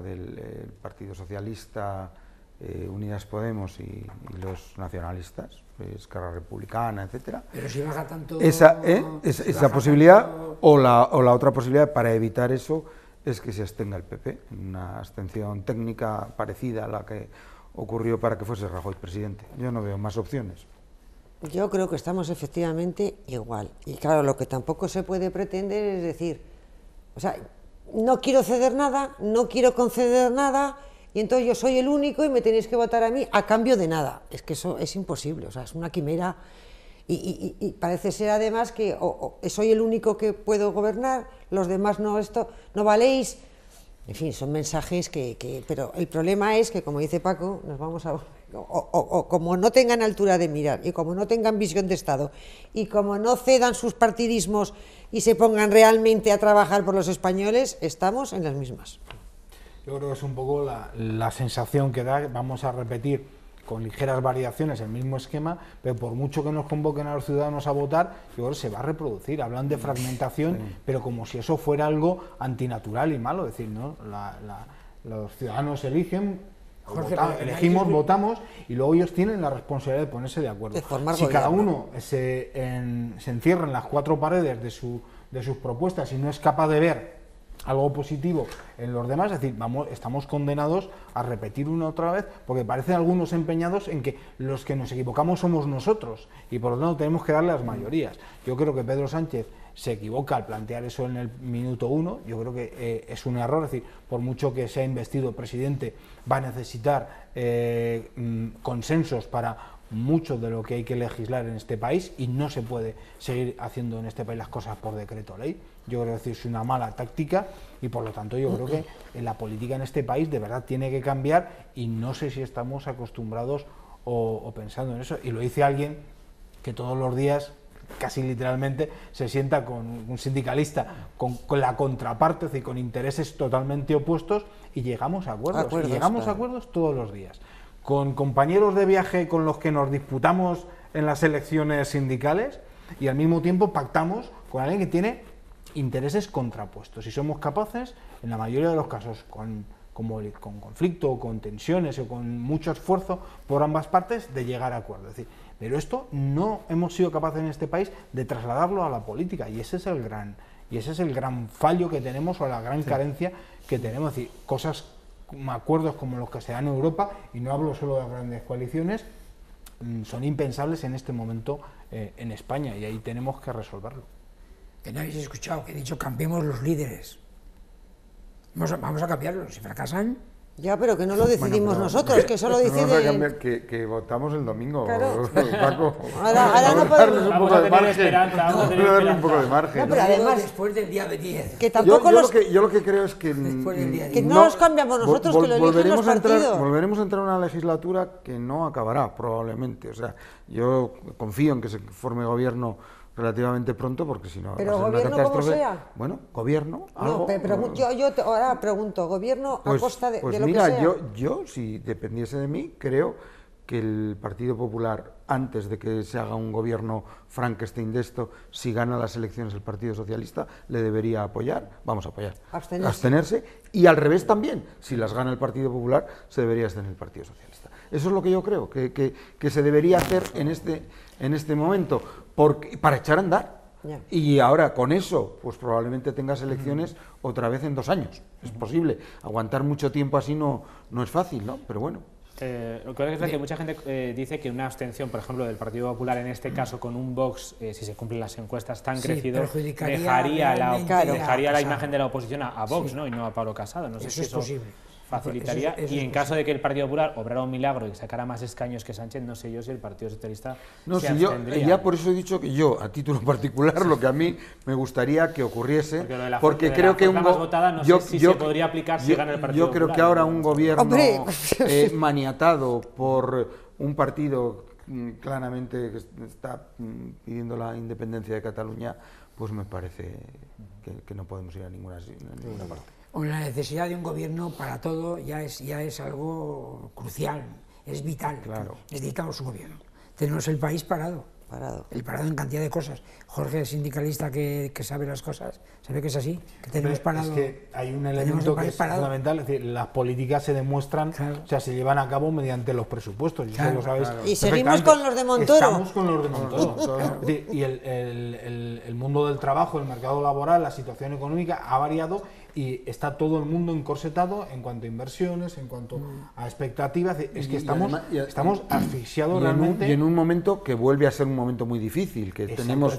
del eh, Partido Socialista, eh, Unidas Podemos y, los nacionalistas, Esquerra Republicana, etcétera. Pero si baja tanto... Esa, posibilidad, o la otra posibilidad para evitar eso es que se abstenga el PP, una abstención técnica parecida a la que ocurrió para que fuese Rajoy presidente. Yo no veo más opciones. Yo creo que estamos efectivamente igual. Y claro, lo que tampoco se puede pretender es decir, o sea, no quiero ceder nada, no quiero conceder nada, y entonces yo soy el único y me tenéis que votar a mí a cambio de nada. Es que eso es imposible, o sea, es una quimera y, parece ser además que soy el único que puedo gobernar, los demás no, esto, no valéis. En fin, son mensajes que, Pero el problema es que, como dice Paco, nos vamos a... O, como no tengan altura de mirar, y como no tengan visión de Estado, y como no cedan sus partidismos y se pongan realmente a trabajar por los españoles, estamos en las mismas. Yo creo que es un poco la, la sensación que da, vamos a repetir con ligeras variaciones el mismo esquema, pero por mucho que nos convoquen a los ciudadanos a votar, igual se va a reproducir. Hablan de mm, fragmentación, pero como si eso fuera algo antinatural y malo, es decir, ¿no? los ciudadanos eligen elegimos, votamos y luego ellos tienen la responsabilidad de ponerse de acuerdo. si cada uno se, se, encierra en las cuatro paredes de, su, de sus propuestas y no es capaz de ver algo positivo en los demás, es decir, vamos, estamos condenados a repetir una otra vez, porque parecen algunos empeñados en que los que nos equivocamos somos nosotros y por lo tanto tenemos que darle las mayorías. Yo creo que Pedro Sánchez se equivoca al plantear eso en el minuto uno, yo creo que eh, es un error, es decir, por mucho que sea investido presidente, va a necesitar eh, mm, consensos para mucho de lo que hay que legislar en este país y no se puede seguir haciendo en este país las cosas por decreto ley. Yo creo que es una mala táctica y por lo tanto yo creo que la política en este país de verdad tiene que cambiar y no sé si estamos acostumbrados o, pensando en eso. Y lo dice alguien que todos los días casi literalmente, se sienta con un sindicalista, con, la contraparte, es con intereses totalmente opuestos, y llegamos a acuerdos. llegamos a acuerdos todos los días. Con compañeros de viaje con los que nos disputamos en las elecciones sindicales, y al mismo tiempo pactamos con alguien que tiene intereses contrapuestos. y somos capaces, en la mayoría de los casos, con, conflicto, o con tensiones o con mucho esfuerzo por ambas partes, de llegar a acuerdos. Es decir, pero esto no hemos sido capaces en este país de trasladarlo a la política y ese es el gran, y ese es el gran fallo que tenemos o la gran carencia que tenemos. Es decir, cosas, acuerdos como los que se dan en Europa, y no hablo solo de grandes coaliciones, mm, son impensables en este momento eh, en España y ahí tenemos que resolverlo que no habéis escuchado, que he dicho, cambiemos los líderes. Vamos a, vamos a cambiarlos, si fracasan... Ya, pero que no lo decidimos nosotros, que, eso lo decide... que, que, votamos el domingo, claro. Paco. Ahora, ahora no podemos... Un poco de margen, vamos a darle un poco de margen. No, pero además... Después del día de 10. yo, Lo que, yo lo que creo es que... Mm, que no, no los cambiamos nosotros, que lo eligen los partidos. volveremos a entrar en una legislatura que no acabará, probablemente. O sea, yo confío en que se forme gobierno relativamente pronto, porque si no. Pero gobierno sea. Bueno, gobierno. yo, ahora pregunto, gobierno a pues, costa de, pues mira, Yo, yo, si dependiese de mí, creo que el Partido Popular, antes de que se haga un gobierno Frankenstein de esto, si gana las elecciones el Partido Socialista, le debería apoyar, vamos a apoyar, abstenerse. y al revés también, si las gana el Partido Popular, se debería abstener el Partido Socialista. Eso es lo que yo creo, que, que se debería hacer en este, en este momento para echar a andar. Y ahora con eso, pues probablemente tengas elecciones otra vez en dos años. Es posible. Aguantar mucho tiempo así no, no es fácil, ¿no? Pero bueno. Eh, lo que es que mucha gente eh, dice que una abstención, por ejemplo, del Partido Popular en este mm. caso con un Vox, eh, si se cumplen las encuestas tan sí, crecido, dejaría, la, dejaría la, imagen de la oposición a, Vox ¿no? y no a Pablo Casado. No eso es posible facilitaría. y en caso de que el Partido Popular obrara un milagro y sacara más escaños que Sánchez, no sé yo si el Partido Socialista. No, se ya por eso he dicho que yo, a título particular, lo que a mí me gustaría que ocurriese, porque, creo que un. yo, podría aplicar creo que ahora un gobierno eh, maniatado por mm, un partido mm, claramente que está mm, pidiendo la independencia de Cataluña, pues me parece que, no podemos ir a ninguna, a ninguna parte la necesidad de un gobierno para todo ya es, ya es algo crucial, es vital. Claro. Necesitamos un gobierno. Tenemos el país parado. Parado. El parado en cantidad de cosas. Jorge, sindicalista que, sabe las cosas, sabe que es así, que tenemos parado. Es que hay un elemento que es fundamental, es decir, las políticas se demuestran, o sea, se llevan a cabo mediante los presupuestos, y seguimos con los de Montoro. Estamos con los de Montoro. y el mundo del trabajo, el mercado laboral, la situación económica ha variado y está todo el mundo encorsetado en cuanto a inversiones, en cuanto mm. a expectativas. Es que estamos, estamos asfixiados realmente. y en un momento que vuelve a ser un momento muy difícil, que tenemos,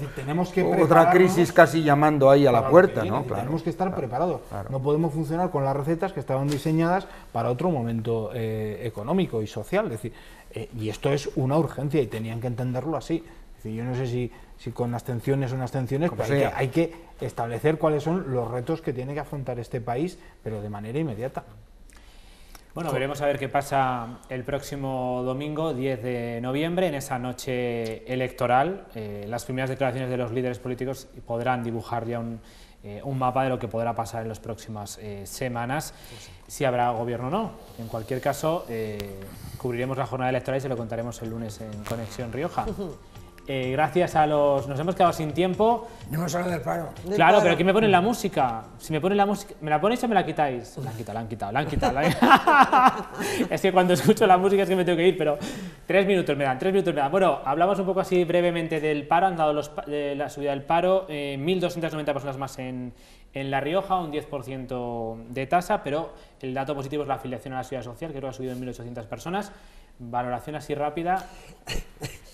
otra crisis casi llamando ahí a la puerta. ¿no? tenemos que estar preparados. No podemos funcionar con las recetas que estaban diseñadas para otro momento eh, económico y social. decir, eh, y esto es una urgencia y tenían que entenderlo así. yo no sé si, si con abstenciones o no abstenciones, pero hay que establecer cuáles son los retos que tiene que afrontar este país, pero de manera inmediata. Bueno, veremos a ver qué pasa el próximo domingo, 10 de noviembre, en esa noche electoral. Eh, las primeras declaraciones de los líderes políticos podrán dibujar ya un, eh, mapa de lo que podrá pasar en las próximas eh, semanas, si habrá gobierno o no. En cualquier caso, cubriremos la jornada electoral y se lo contaremos el lunes en Conexión Rioja. Eh, gracias a los. Nos hemos quedado sin tiempo. No hemos hablado del paro. claro, pero aquí me ponen la música. Si me ponen la música. ¿Me la ponéis o me la quitáis? La han quitado, la han quitado, la han quitado. es que cuando escucho la música es que me tengo que ir, pero tres minutos me dan, tres minutos me dan. Bueno, hablamos un poco así brevemente del paro. Han dado de la subida del paro. Eh, 1.290 personas más en, La Rioja, un 10% de tasa, pero el dato positivo es la afiliación a la seguridad social, que creo que ha subido en 1.800 personas. Valoración así rápida.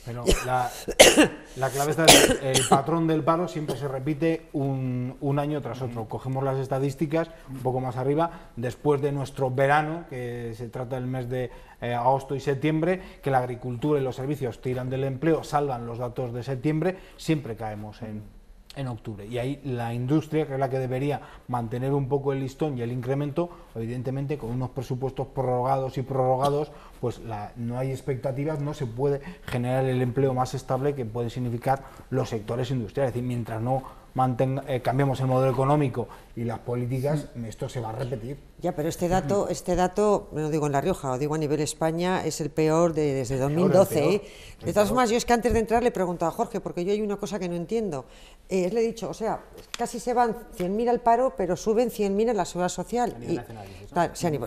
Pero la, clave está en el patrón del paro siempre se repite un, año tras otro. Cogemos las estadísticas un poco más arriba, después de nuestro verano, que se trata del mes de eh, agosto y septiembre, que la agricultura y los servicios tiran del empleo, salvan los datos de septiembre, siempre caemos en en octubre. Y ahí la industria, que es la que debería mantener un poco el listón y el incremento, evidentemente con unos presupuestos prorrogados y prorrogados, pues la, no hay expectativas, no se puede generar el empleo más estable que pueden significar los sectores industriales. Es decir, mientras no mantenga, eh, cambiemos el modelo económico y las políticas, esto se va a repetir. Ya, pero este dato, este dato, no digo en La Rioja, lo digo a nivel España, es el peor de, desde 2012. ¿eh? De todas formas, yo es que antes de entrar le he preguntado a Jorge, porque yo hay una cosa que no entiendo. Eh, le he dicho, o sea, casi se van 100.000 al paro, pero suben 100.000 en la seguridad social.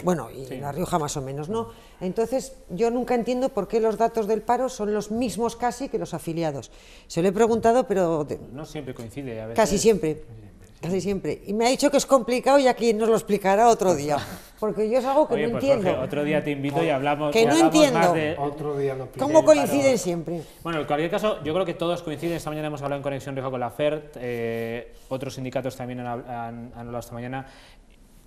bueno, y La Rioja más o menos, ¿no? Entonces, yo nunca entiendo por qué los datos del paro son los mismos casi que los afiliados. Se lo he preguntado, pero... no siempre coincide. A veces. Casi siempre. Casi siempre. Y me ha dicho que es complicado y aquí nos lo explicará otro día. Porque yo es algo que no pues, entiendo. Jorge, otro día te invito y hablamos. Que no entiendo. de, otro día no ¿Cómo coinciden siempre? Bueno, en cualquier caso, yo creo que todos coinciden. Esta mañana hemos hablado en Conexión Rioja con la FERT. Eh, otros sindicatos también han, hablado esta mañana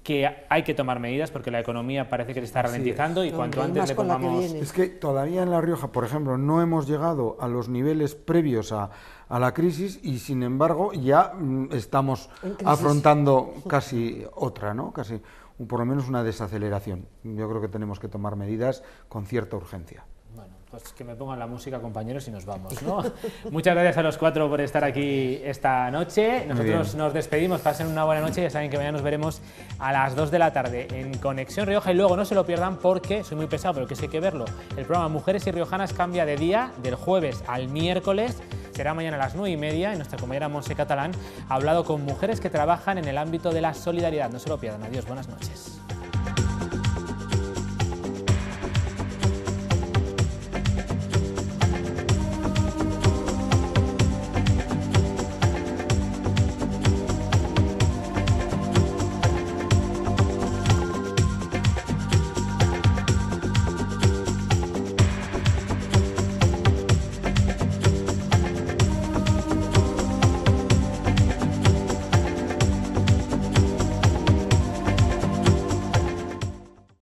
que hay que tomar medidas porque la economía parece que se está ralentizando y cuanto antes le es que todavía en La Rioja, por ejemplo, no hemos llegado a los niveles previos a, a la crisis y sin embargo ya mm, estamos afrontando casi otra, ¿no? Casi por lo menos una desaceleración. Yo creo que tenemos que tomar medidas con cierta urgencia. Pues que me pongan la música, compañeros, y nos vamos. Muchas gracias a los cuatro por estar aquí esta noche. Nosotros nos despedimos, pasen una buena noche. Ya saben que mañana nos veremos a las 2 de la tarde en Conexión Rioja. Y luego no se lo pierdan porque, soy muy pesado, pero que sí hay que verlo. El programa Mujeres y Riojanas cambia de día, del jueves al miércoles. Será mañana a las 9 y media y nuestra compañera Monse Catalán ha hablado con mujeres que trabajan en el ámbito de la solidaridad. No se lo pierdan. Adiós, buenas noches.